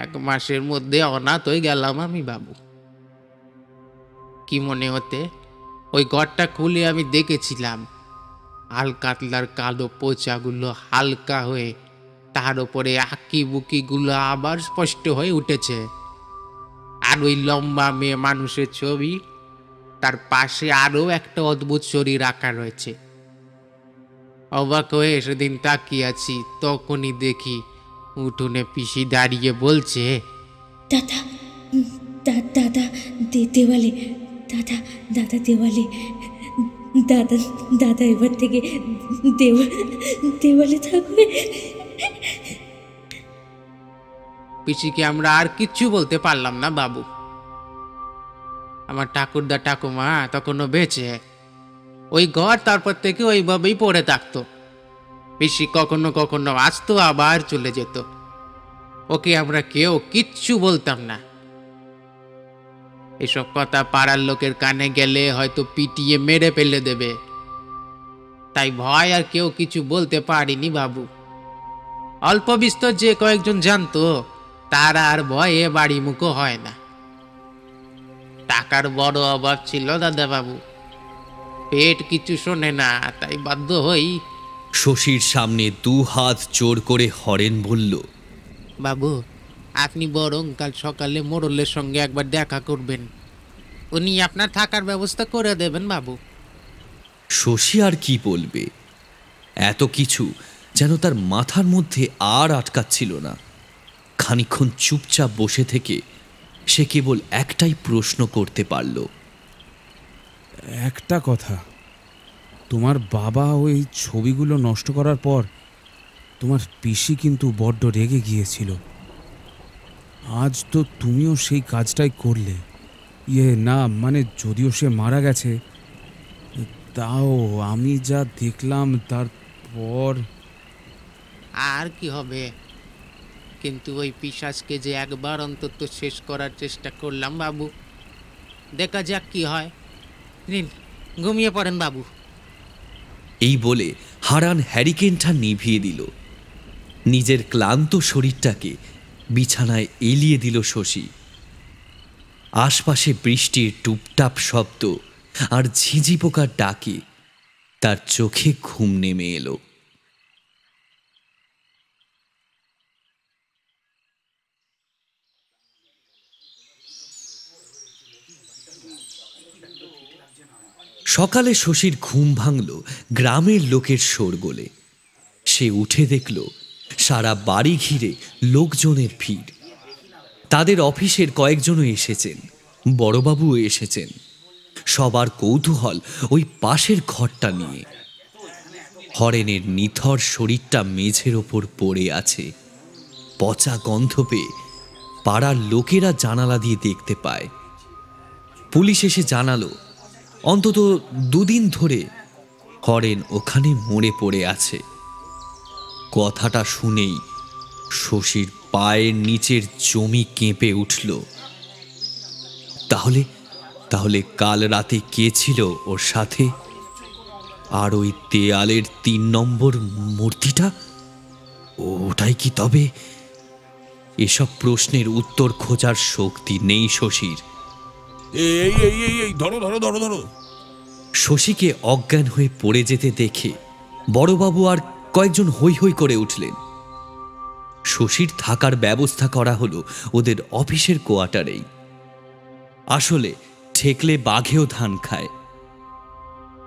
এক মাসের মধ্যে অনাথ হয়ে গেলাম আমি বাবু কি মনে হতে ওই ঘরটা খুলে আমি দেখেছিলাম আল কাতলার কালো পোচাগুলো হালকা হয়ে তার ওপরে আঁকিবুকিগুলো আবার স্পষ্ট হয়ে উঠেছে আর ওই লম্বা মেয়ে মানুষের ছবি তার পাশে আরও একটা অদ্ভুত শরীর আঁকা রয়েছে অবাক হয়ে সেদিন তাকিয়ে আছি তখনই দেখি উঠোনে পিসি দাঁড়িয়ে বলছে দাদা দাদা দেওয়ালে দাদা দাদা দেওয়ালে দাদা দাদা এবার থেকে দেওয়া দেওয়ালে থাকবে পিসিকে আমরা আর কিচ্ছু বলতে পারলাম না বাবু আমার ঠাকুরদা ঠাকুমা তখনও বেঁচে ওই ঘর তারপর থেকে ওইভাবেই পড়ে থাকতো পিসি কখনো কখনো আসতো আবার চলে যেত ওকে আমরা কেউ কিচ্ছু বলতাম না এসব কথা পাড়ার লোকের কানে গেলে হয়তো পিটিয়ে মেরে ফেলে দেবে তাই ভয় আর কেউ কিছু বলতে পারিনি বাবু অল্প বিস্তর যে কয়েকজন জানতো তারা আর ভয়ে বাড়ি মুখো হয় না টাকার বড় অভাব ছিল দাদাবাবু পেট কিছু শোনে না তাই বাধ্য হই শশীর সামনে দু হাত জোর করে হরেন বলল বাবু আপনি বরং কাল সকালে মোড়লের সঙ্গে একবার দেখা করবেন উনি আপনার থাকার ব্যবস্থা করে দেবেন বাবু শশী আর কি বলবে এত কিছু যেন তার মাথার মধ্যে আর আটকাচ্ছিল না খানিক্ষণ চুপচাপ বসে থেকে সে কেবল একটাই প্রশ্ন করতে পারল একটা কথা তোমার বাবা ওই ছবিগুলো নষ্ট করার পর তোমার পিসি কিন্তু বড্ড রেগে গিয়েছিল আজ তো তুমিও সেই কাজটাই করলে ইয়ে না মানে যদিও সে মারা গেছে তাও আমি যা দেখলাম তারপর আর কি হবে কিন্তু ওই পিসাজকে যে একবার অন্তত শেষ করার চেষ্টা করলাম বাবু দেখা যাক কি হয় নিন ঘুমিয়ে পড়েন বাবু এই বলে হারান হ্যারিকেনটা নিভিয়ে দিল নিজের ক্লান্ত শরীরটাকে বিছানায় এলিয়ে দিল শশী আশপাশে বৃষ্টির টুপটাপ শব্দ আর ঝিঝি পোকার ডাকে তার চোখে ঘুম নেমে এলো সকালে শশীর ঘুম ভাঙল গ্রামের লোকের শোরগোলে সে উঠে দেখল সারা বাড়ি ঘিরে লোকজনের ভিড় তাদের অফিসের কয়েকজনও এসেছেন বড়বাবুও এসেছেন সবার কৌতূহল ওই পাশের ঘরটা নিয়ে হরেনের নিথর শরীরটা মেঝের ওপর পড়ে আছে পচা গন্ধ পেয়ে পাড়ার লোকেরা জানালা দিয়ে দেখতে পায় পুলিশ এসে জানালো অন্তত দুদিন ধরে হরেন ওখানে মরে পড়ে আছে কথাটা শুনেই শশীর পায়ের নিচের জমি কেঁপে উঠল তাহলে তাহলে কাল রাতে কে ছিল ওর সাথে আর ওই দেয়ালের তিন নম্বর মূর্তিটা ওটাই কি তবে এসব প্রশ্নের উত্তর খোঁজার শক্তি নেই শশীর এই এই এই এই ধরো ধরো ধরো ধরো শশীকে অজ্ঞান হয়ে পড়ে যেতে দেখে বড়বাবু আর কয়েকজন হৈ হৈ করে উঠলেন শশীর থাকার ব্যবস্থা করা হলো ওদের অফিসের কোয়ার্টারেই আসলে ঠেকলে বাঘেও ধান খায়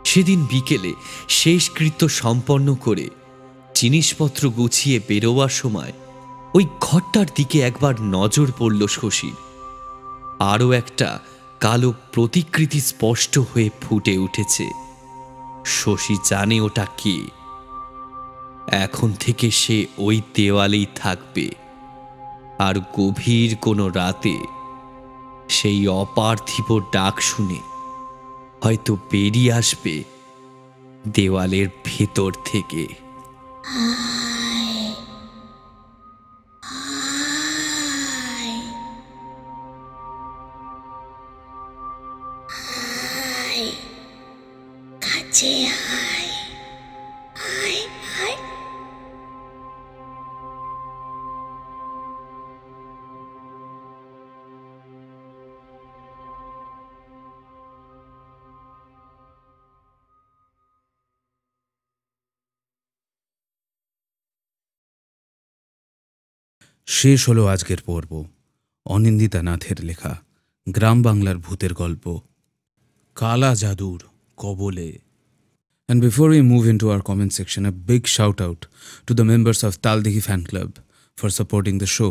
সেদিন বিকেলে শেষ কৃত্য সম্পন্ন করে জিনিসপত্র গুছিয়ে বেরোবার সময় ওই ঘরটার দিকে একবার নজর পড়ল শশীর আরও একটা কালো প্রতিকৃতি স্পষ্ট হয়ে ফুটে উঠেছে শশী জানে ওটা কে এখন থেকে সে ওই দেওয়ালেই থাকবে আর গভীর কোনো রাতে সেই অপার্থিব ডাক শুনে হয়তো বেরিয়ে আসবে দেওয়ালের ভেতর থেকে শেষ হলো আজকের পর্ব অনিন্দিতা নাথের লেখা গ্রাম বাংলার ভূতের গল্প কালা জাদুর কবলে and before you move in to our comment section a big shout out to the members of Taldighi fan club for supporting the show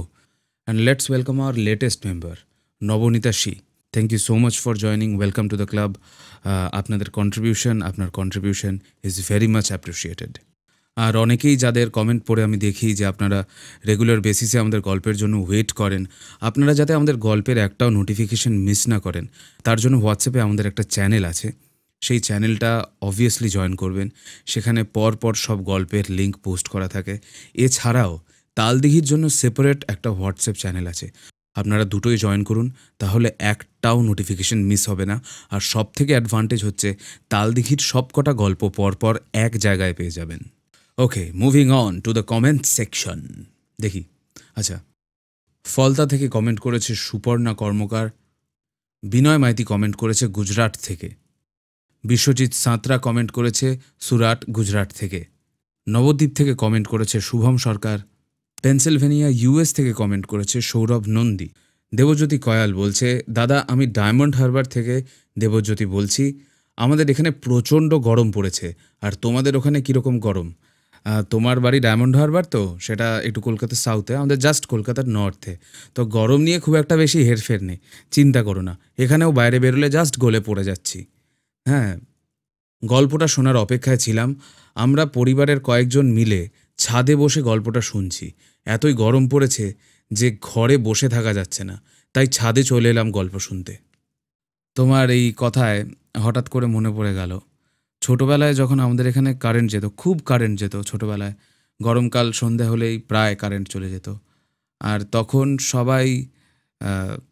and let's welcome our latest member Nabanita she thank you so much for joining welcome to the club আপনাদের contribution আপনার contribution is very much appreciated আর অনেকেই যাদের comment পড়ে আমি দেখি যে আপনারা রেগুলার বেসিসে আমাদের গল্পের জন্য ওয়েট করেন আপনারা যাতে আমাদের গল্পের একটাও নোটিফিকেশন মিস না করেন তার জন্য হোয়াটসঅ্যাপে আমাদের একটা চ্যানেল আছে সেই চ্যানেলটা অবভিয়াসলি জয়েন করবেন সেখানে পর পর সব গল্পের লিঙ্ক পোস্ট করা থাকে এছাড়াও তালদিঘির জন্য সেপারেট একটা হোয়াটসঅ্যাপ চ্যানেল আছে আপনারা দুটোই জয়েন করুন তাহলে একটাও নোটিফিকেশন মিস হবে না আর সব থেকে অ্যাডভান্টেজ হচ্ছে তালদিঘির সব কটা গল্প পরপর এক জায়গায় পেয়ে যাবেন okay moving on to the comment section দেখি আচ্ছা ফলতা থেকে কমেন্ট করেছে সুপর্ণা কর্মকার বিনয় মাইতি কমেন্ট করেছে গুজরাট থেকে বিশ্বজিৎ সাঁতরা কমেন্ট করেছে সুরাট গুজরাট থেকে নবদ্বীপ থেকে কমেন্ট করেছে শুভম সরকার পেনসিলভেনিয়া ইউএস থেকে কমেন্ট করেছে সৌরভ নন্দী দেবজ্যোতি কয়াল বলছে দাদা আমি ডায়মন্ড হারবার থেকে দেবজ্যোতি বলছি আমাদের এখানে প্রচণ্ড গরম পড়েছে আর তোমাদের ওখানে কীরকম গরম তোমার বাড়ি ডায়মন্ড হারবার তো সেটা একটু কলকাতার সাউথে আমাদের জাস্ট কলকাতার নর্থে তো গরম নিয়ে খুব একটা বেশি হেরফের নেই চিন্তা করো না এখানেও বাইরে বেরোলে জাস্ট গলে পড়ে যাচ্ছি হ্যাঁ গল্পটা শোনার অপেক্ষায় ছিলাম আমরা পরিবারের কয়েকজন মিলে ছাদে বসে গল্পটা শুনছি এতই গরম পড়েছে যে ঘরে বসে থাকা যাচ্ছে না তাই ছাদে চলে এলাম গল্প শুনতে তোমার এই কথায় হঠাৎ করে মনে পড়ে গেল ছোটোবেলায় যখন আমাদের এখানে কারেন্ট যেত খুব কারেন্ট যেত ছোটোবেলায় গরমকাল সন্ধ্যা হলেই প্রায় কারেন্ট চলে যেত আর তখন সবাই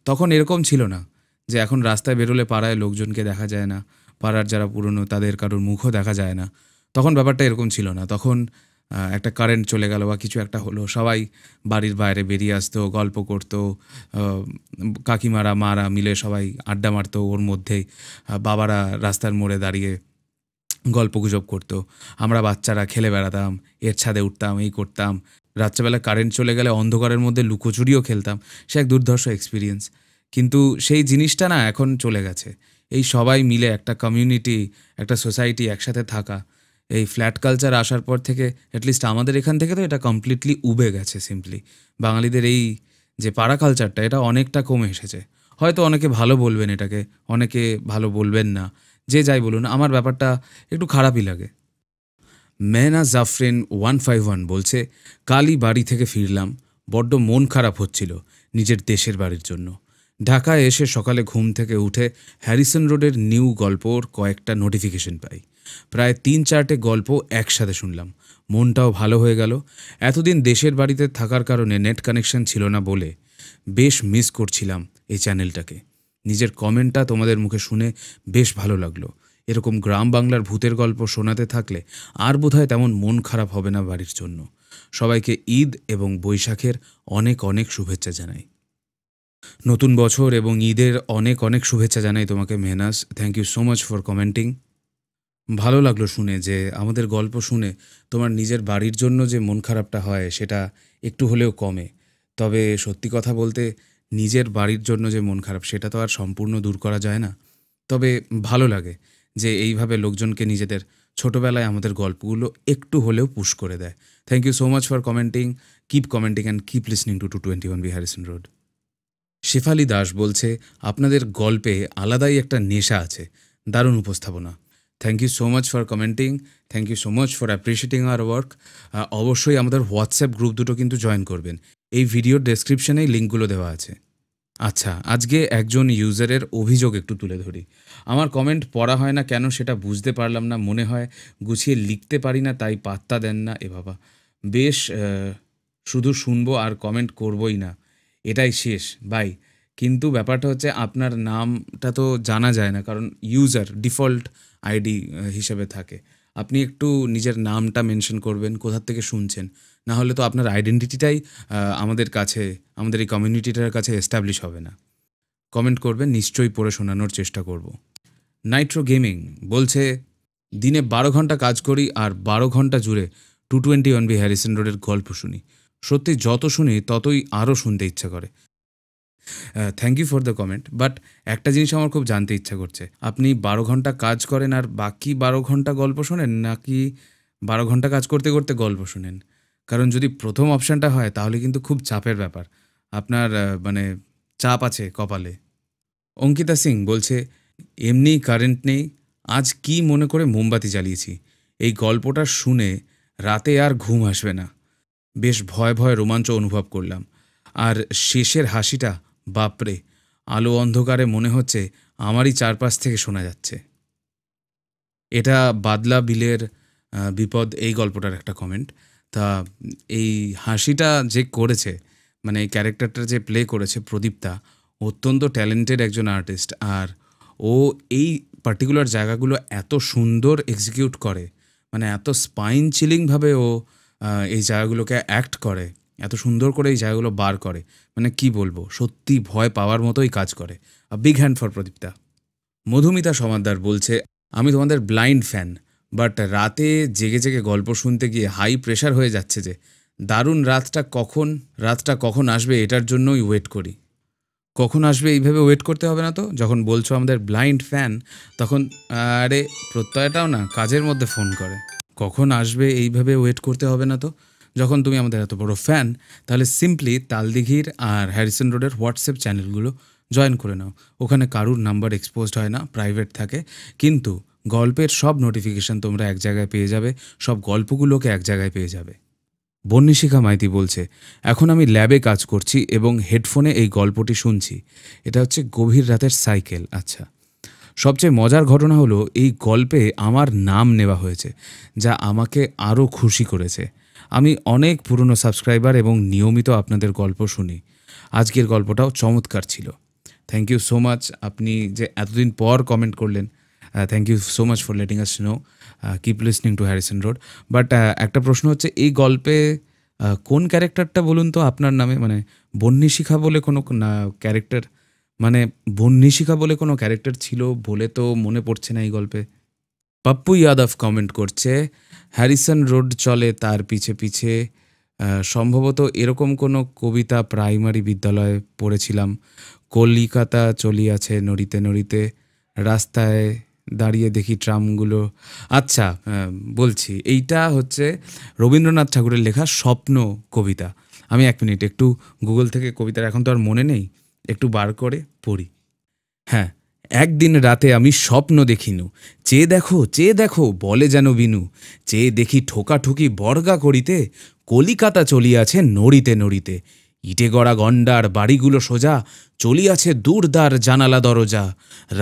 তখন এরকম ছিল না যে এখন রাস্তায় বেরোলে পাড়ায় লোকজনকে দেখা যায় না পাড়ার যারা পুরনো তাদের কারোর মুখও দেখা যায় না তখন ব্যাপারটা এরকম ছিল না তখন একটা কারেন্ট চলে গেল বা কিছু একটা হলো সবাই বাড়ির বাইরে বেরিয়ে আসতো গল্প করতো কাকিমারা মারা মিলে সবাই আড্ডা মারতো ওর মধ্যেই বাবারা রাস্তার মোড়ে দাঁড়িয়ে গল্পগুজব করতো আমরা বাচ্চারা খেলে বেড়াতাম এর ছাদে উঠতাম এই করতাম রাত্রেবেলা কারেন্ট চলে গেলে অন্ধকারের মধ্যে লুকোচুরিও খেলতাম সে এক দুর্ধর্ষ এক্সপিরিয়েন্স কিন্তু সেই জিনিসটা না এখন চলে গেছে এই সবাই মিলে একটা কমিউনিটি একটা সোসাইটি একসাথে থাকা এই ফ্ল্যাট কালচার আসার পর থেকে অ্যাটলিস্ট আমাদের এখান থেকে তো এটা কমপ্লিটলি উবে গেছে সিম্পলি বাঙালিদের এই যে পাড়া কালচারটা এটা অনেকটা কমে এসেছে হয়তো অনেকে ভালো বলবেন এটাকে অনেকে ভালো বলবেন না যে যাই বলুন আমার ব্যাপারটা একটু খারাপই লাগে মেহনা জাফরেন ওয়ান ফাইভ ওয়ান বলছে কালই বাড়ি থেকে ফিরলাম বড্ড মন খারাপ হচ্ছিল নিজের দেশের বাড়ির জন্য ঢাকায় এসে সকালে ঘুম থেকে উঠে হ্যারিসন রোডের নিউ গল্পর কয়েকটা নোটিফিকেশন পাই প্রায় তিন চারটে গল্প একসাথে শুনলাম মনটাও ভালো হয়ে গেল এতদিন দেশের বাড়িতে থাকার কারণে নেট কানেকশন ছিল না বলে বেশ মিস করছিলাম এই চ্যানেলটাকে নিজের কমেন্টটা তোমাদের মুখে শুনে বেশ ভালো লাগলো এরকম গ্রাম বাংলার ভূতের গল্প শোনাতে থাকলে আর বোধহয় তেমন মন খারাপ হবে না বাড়ির জন্য সবাইকে ঈদ এবং বৈশাখের অনেক অনেক শুভেচ্ছা জানাই নতুন বছর এবং ঈদের অনেক অনেক শুভেচ্ছা জানাই তোমাকে মেহনাস thank you so much for commenting ভালো লাগলো শুনে যে আমাদের গল্প শুনে তোমার নিজের বাড়ির জন্য যে মন খারাপটা হয় সেটা একটু হলেও কমে তবে সত্যি কথা বলতে নিজের বাড়ির জন্য যে মন খারাপ সেটা তো আর সম্পূর্ণ দূর করা যায় না তবে ভালো লাগে যে এইভাবে লোকজনকে নিজেদের ছোটোবেলায় আমাদের গল্পগুলো একটু হলেও পুশ করে দেয় thank you so much for commenting keep commenting and keep listening to two twenty one বিহারিসন road Shefali Das বলছে আপনাদের গল্পে আলাদাই একটা নেশা আছে দারুণ উপস্থাপনা thank you so much for commenting thank you so much for appreciating our work অবশ্যই আমাদের হোয়াটসঅ্যাপ গ্রুপ দুটো কিন্তু জয়েন করবেন এই ভিডিওর ডেসক্রিপশানেই লিঙ্কগুলো দেওয়া আছে আচ্ছা আজকে একজন ইউজারের অভিযোগ একটু তুলে ধরি আমার কমেন্ট পড়া হয় না কেন সেটা বুঝতে পারলাম না মনে হয় গুছিয়ে লিখতে পারি না তাই পাত্তা দেন না এ বাবা বেশ শুধু শুনবো আর কমেন্ট করবই না এটাই শেষ বাই কিন্তু ব্যাপারটা হচ্ছে আপনার নামটা তো জানা যায় না কারণ ইউজার ডিফল্ট আইডি হিসেবে থাকে আপনি একটু নিজের নামটা মেনশন করবেন কোথার থেকে শুনছেন না হলে তো আপনার আইডেন্টিটিটাই আমাদের কাছে আমাদের এই কমিউনিটিটার কাছে এস্টাবলিশ হবে না কমেন্ট করবেন নিশ্চয়ই পড়ে শোনানোর চেষ্টা করব নাইট্রো গেমিং বলছে দিনে বারো ঘন্টা কাজ করি আর বারো ঘন্টা জুড়ে two twenty one B Harrison রোডের গল্প শুনি সত্যি যত শুনি ততই আরও শুনতে ইচ্ছা করে thank you for the comment but একটা জিনিস আমার খুব জানতে ইচ্ছা করছে আপনি বারো ঘন্টা কাজ করেন আর বাকি বারো ঘন্টা গল্প শোনেন নাকি বারো ঘন্টা কাজ করতে করতে গল্প শোনেন কারণ যদি প্রথম অপশানটা হয় তাহলে কিন্তু খুব চাপের ব্যাপার আপনার মানে চাপ আছে কপালে অঙ্কিতা সিং বলছে এমনি কারেন্ট নেই আজ কি মনে করে মোমবাতি জ্বালিয়েছি এই গল্পটা শুনে রাতে আর ঘুম আসবে না বেশ ভয় ভয় রোমাঞ্চ অনুভব করলাম আর শেষের হাসিটা বাপরে আলো অন্ধকারে মনে হচ্ছে আমারই চারপাশ থেকে শোনা যাচ্ছে এটা বাদলা বিলের বিপদ এই গল্পটার একটা কমেন্ট তা এই হাসিটা যে করেছে মানে এই ক্যারেক্টারটা যে প্লে করেছে প্রদীপদা অত্যন্ত ট্যালেন্টেড একজন আর্টিস্ট আর ও এই পার্টিকুলার জায়গাগুলো এত সুন্দর এক্সিকিউট করে মানে এত স্পাইন চিলিংভাবে ও এই জায়গাগুলোকে অ্যাক্ট করে এত সুন্দর করে এই জায়গাগুলো বার করে মানে কি বলবো সত্যি ভয় পাওয়ার মতোই কাজ করে বিগ হ্যান্ড ফর প্রদীপদা মধুমিতা সমাদ্দার বলছে আমি তোমাদের ব্লাইন্ড ফ্যান বাট রাতে জেগে জেগে গল্প শুনতে গিয়ে হাই প্রেশার হয়ে যাচ্ছে যে দারুণ রাতটা কখন রাতটা কখন আসবে এটার জন্যই ওয়েট করি কখন আসবে এইভাবে ওয়েট করতে হবে না তো যখন বলছো আমাদের ব্লাইন্ড ফ্যান তখন আরে প্রত্যয়টাও না কাজের মধ্যে ফোন করে কখন আসবে এইভাবে ওয়েট করতে হবে না তো যখন তুমি আমাদের এত বড় ফ্যান তাহলে সিম্পলি তালদিঘির আর হ্যারিসন রোডের হোয়াটসঅ্যাপ চ্যানেলগুলো জয়েন করে নাও ওখানে কারুর নাম্বার এক্সপোজড হয় না প্রাইভেট থাকে কিন্তু গল্পের সব নোটিফিকেশান তোমরা এক জায়গায় পেয়ে যাবে সব গল্পগুলোকে এক জায়গায় পেয়ে যাবে বন্নিশিখা মাইতি বলছে এখন আমি ল্যাবে কাজ করছি এবং হেডফোনে এই গল্পটি শুনছি এটা হচ্ছে গভীর রাতের সাইকেল আচ্ছা সবচেয়ে মজার ঘটনা হলো এই গল্পে আমার নাম নেওয়া হয়েছে যা আমাকে আরও খুশি করেছে আমি অনেক পুরনো সাবস্ক্রাইবার এবং নিয়মিত আপনাদের গল্প শুনি আজকের গল্পটাও চমৎকার ছিল থ্যাংক ইউ সো মাচ আপনি যে এতদিন পর কমেন্ট করলেন thank you so much for letting us know keep listening to Harrison road but একটা প্রশ্ন হচ্ছে এই গল্পে uh, কোন ক্যারেক্টারটা বলুন তো আপনার নামে মানে বন্নিশিখা বলে কোনো ক্যারেক্টার মানে বন্নিশিখা বলে কোনো ক্যারেক্টার ছিল বলে তো মনে পড়ছে না এই গল্পে পাপ্পু ইয়াদফ কমেন্ট করছে হ্যারিসন রোড চলে তার পিছে পিছে uh, সম্ভবত এরকম কোনো কবিতা প্রাইমারি বিদ্যালয়ে পড়েছিলাম কলিকাতা চলিয়াছে নড়িতে নড়িতে রাস্তায় দাঁড়িয়ে দেখি ট্রামগুলো আচ্ছা বলছি এইটা হচ্ছে রবীন্দ্রনাথ ঠাকুরের লেখা স্বপ্ন কবিতা আমি এক মিনিট একটু গুগল থেকে কবিতার এখন তো আর মনে নেই একটু বার করে পড়ি হ্যাঁ একদিন রাতে আমি স্বপ্ন দেখিনু চেয়ে দেখো চেয়ে দেখো বলে যেন বিনু চেয়ে দেখি ঠোকাঠুকি বর্গা করিতে কলিকাতা চলিয়াছে নড়িতে নড়িতে ইটে গড়া গণ্ডার বাড়িগুলো সোজা চলিয়াছে দূরদার জানালা দরজা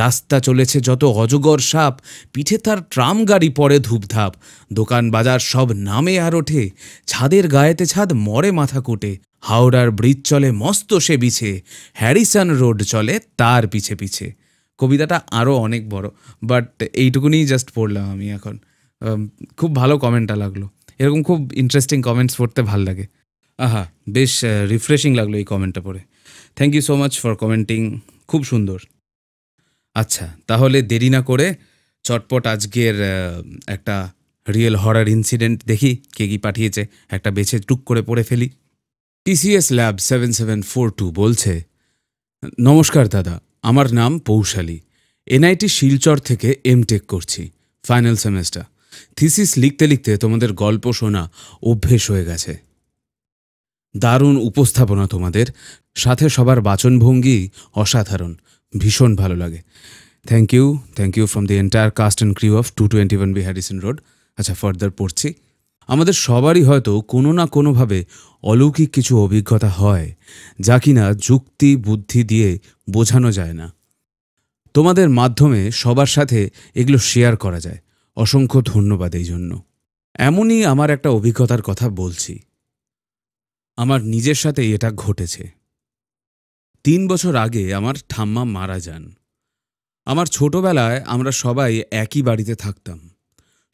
রাস্তা চলেছে যত অজগর সাপ পিঠে তার ট্রাম গাড়ি পড়ে ধূপধাপ দোকান বাজার সব নামে আর ওঠে ছাদের গায়েতে ছাদ মরে মাথা কোটে হাওড়ার ব্রিজ চলে মস্ত সে বিছে হ্যারিসন রোড চলে তার পিছে পিছে কবিতাটা আরও অনেক বড় বাট এইটুকুনি জাস্ট পড়লাম আমি এখন খুব ভালো কমেন্টটা লাগলো এরকম খুব ইন্টারেস্টিং কমেন্টস পড়তে ভাল লাগে আহা বেশ রিফ্রেশিং লাগলো এই কমেন্টটা পড়ে thank you so much for commenting খুব সুন্দর আচ্ছা তাহলে দেরি না করে চটপট আজকের একটা রিয়েল হরার ইনসিডেন্ট দেখি কে কি পাঠিয়েছে একটা বেছে টুক করে পড়ে ফেলি TCS lab seven seven four two বলছে নমস্কার দাদা আমার নাম পৌশালী এনআইটি শিলচর থেকে এম টেক করছি ফাইনাল সেমেস্টার থিসিস লিখতে লিখতে তোমাদের গল্প শোনা অভ্যেস হয়ে গেছে দারুণ উপস্থাপনা তোমাদের সাথে সবার বাচনভঙ্গি অসাধারণ ভীষণ ভালো লাগে thank you thank you from the entire cast and crew of two twenty one B Harrison road আচ্ছা ফার্দার পড়ছি আমাদের সবারই হয়তো কোনো না কোনোভাবে অলৌকিক কিছু অভিজ্ঞতা হয় যা কিনা যুক্তি বুদ্ধি দিয়ে বোঝানো যায় না তোমাদের মাধ্যমে সবার সাথে এগুলো শেয়ার করা যায় অসংখ্য ধন্যবাদ এই জন্য এমনই আমার একটা অভিজ্ঞতার কথা বলছি আমার নিজের সাথেই এটা ঘটেছে তিন বছর আগে আমার ঠাম্মা মারা যান আমার ছোটবেলায় আমরা সবাই একই বাড়িতে থাকতাম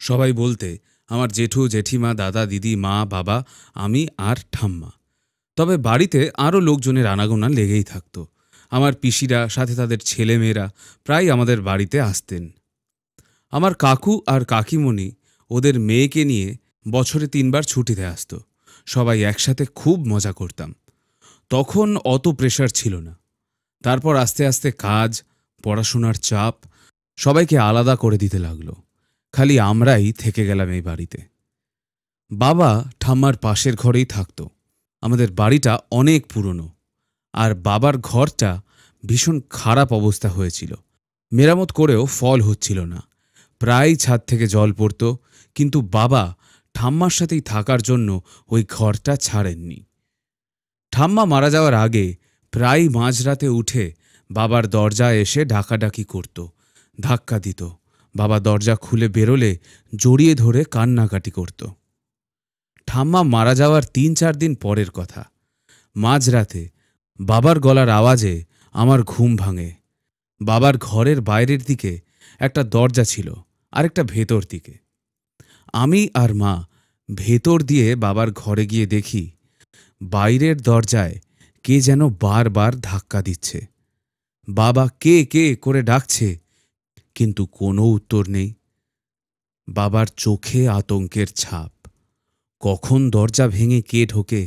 সবাই বলতে আমার জেঠু জেঠিমা দাদা দিদি মা বাবা আমি আর ঠাম্মা তবে বাড়িতে আরও লোকজনের আনাগোনা লেগেই থাকতো আমার পিসিরা সাথে তাদের ছেলেমেয়েরা প্রায় আমাদের বাড়িতে আসতেন আমার কাকু আর কাকিমণি ওদের মেয়েকে নিয়ে বছরে তিনবার ছুটিতে আসতো সবাই একসাথে খুব মজা করতাম তখন অত প্রেশার ছিল না তারপর আস্তে আস্তে কাজ পড়াশোনার চাপ সবাইকে আলাদা করে দিতে লাগলো খালি আমরাই থেকে গেলাম এই বাড়িতে বাবা ঠাম্মার পাশের ঘরেই থাকত আমাদের বাড়িটা অনেক পুরনো আর বাবার ঘরটা ভীষণ খারাপ অবস্থা হয়েছিল মেরামত করেও ফল হচ্ছিল না প্রায় ছাদ থেকে জল পড়ত কিন্তু বাবা ঠাম্মার সাথেই থাকার জন্য ওই ঘরটা ছাড়েননি ঠাম্মা মারা যাওয়ার আগে প্রায় মাঝরাতে উঠে বাবার দরজা এসে ডাকাডাকি করত ধাক্কা দিত বাবা দরজা খুলে বেরোলে জড়িয়ে ধরে কান্নাকাটি করত ঠাম্মা মারা যাওয়ার তিন চার দিন পরের কথা মাঝরাতে বাবার গলার আওয়াজে আমার ঘুম ভাঙে বাবার ঘরের বাইরের দিকে একটা দরজা ছিল আরেকটা ভেতর দিকে আমি আর মা ভেতর দিয়ে বাবার ঘরে গিয়ে দেখি বাইরের দরজায় কে যেন বারবার ধাক্কা দিচ্ছে বাবা কে কে করে ডাকছে কিন্তু কোনো উত্তর নেই বাবার চোখে আতঙ্কের ছাপ কখন দরজা ভেঙে কে ঢোকে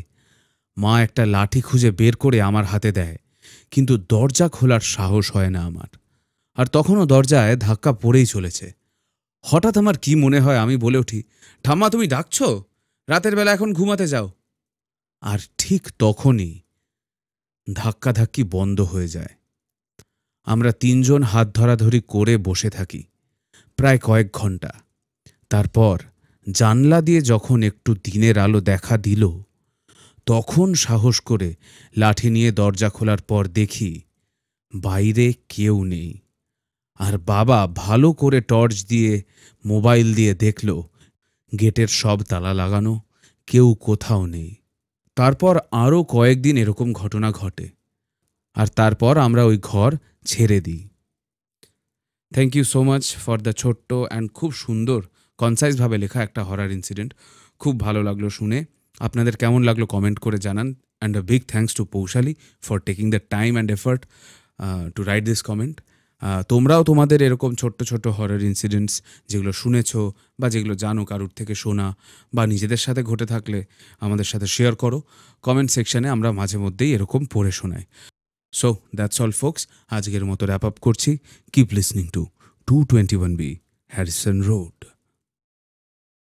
মা একটা লাঠি খুঁজে বের করে আমার হাতে দেয় কিন্তু দরজা খোলার সাহস হয় না আমার আর তখনও দরজায় ধাক্কা পড়েই চলেছে হঠাৎ আমার কি মনে হয় আমি বলে উঠি ঠাম্মা তুমি ডাকছ রাতের বেলা এখন ঘুমাতে যাও আর ঠিক তখনই ধাক্কাধাক্কি বন্ধ হয়ে যায় আমরা তিনজন হাত ধরাধরি করে বসে থাকি প্রায় কয়েক ঘন্টা তারপর জানলা দিয়ে যখন একটু দিনের আলো দেখা দিল তখন সাহস করে লাঠি নিয়ে দরজা খোলার পর দেখি বাইরে কেউ নেই আর বাবা ভালো করে টর্চ দিয়ে মোবাইল দিয়ে দেখল গেটের সব তালা লাগানো কেউ কোথাও নেই তারপর আরও কয়েকদিন এরকম ঘটনা ঘটে আর তারপর আমরা ওই ঘর ছেড়ে দিই thank you so much for the ছোট্ট অ্যান্ড খুব সুন্দর কনসাইজভাবে লেখা একটা হরার ইনসিডেন্ট খুব ভালো লাগলো শুনে আপনাদের কেমন লাগলো কমেন্ট করে জানান and a big thanks to Poushali for taking the time and effort to write this comment তোমরাও তোমাদের এরকম ছোট্ট ছোট হরার ইনসিডেন্টস যেগুলো শুনেছ বা যেগুলো জানো কারুর থেকে শোনা বা নিজেদের সাথে ঘটে থাকলে আমাদের সাথে শেয়ার করো কমেন্ট সেকশানে আমরা মাঝে মধ্যেই এরকম পড়ে শোনাই সো দ্যাটস অল ফোক্স আজকের মতো র্যাপ আপ করছি keep listening to two twenty one B Harrison road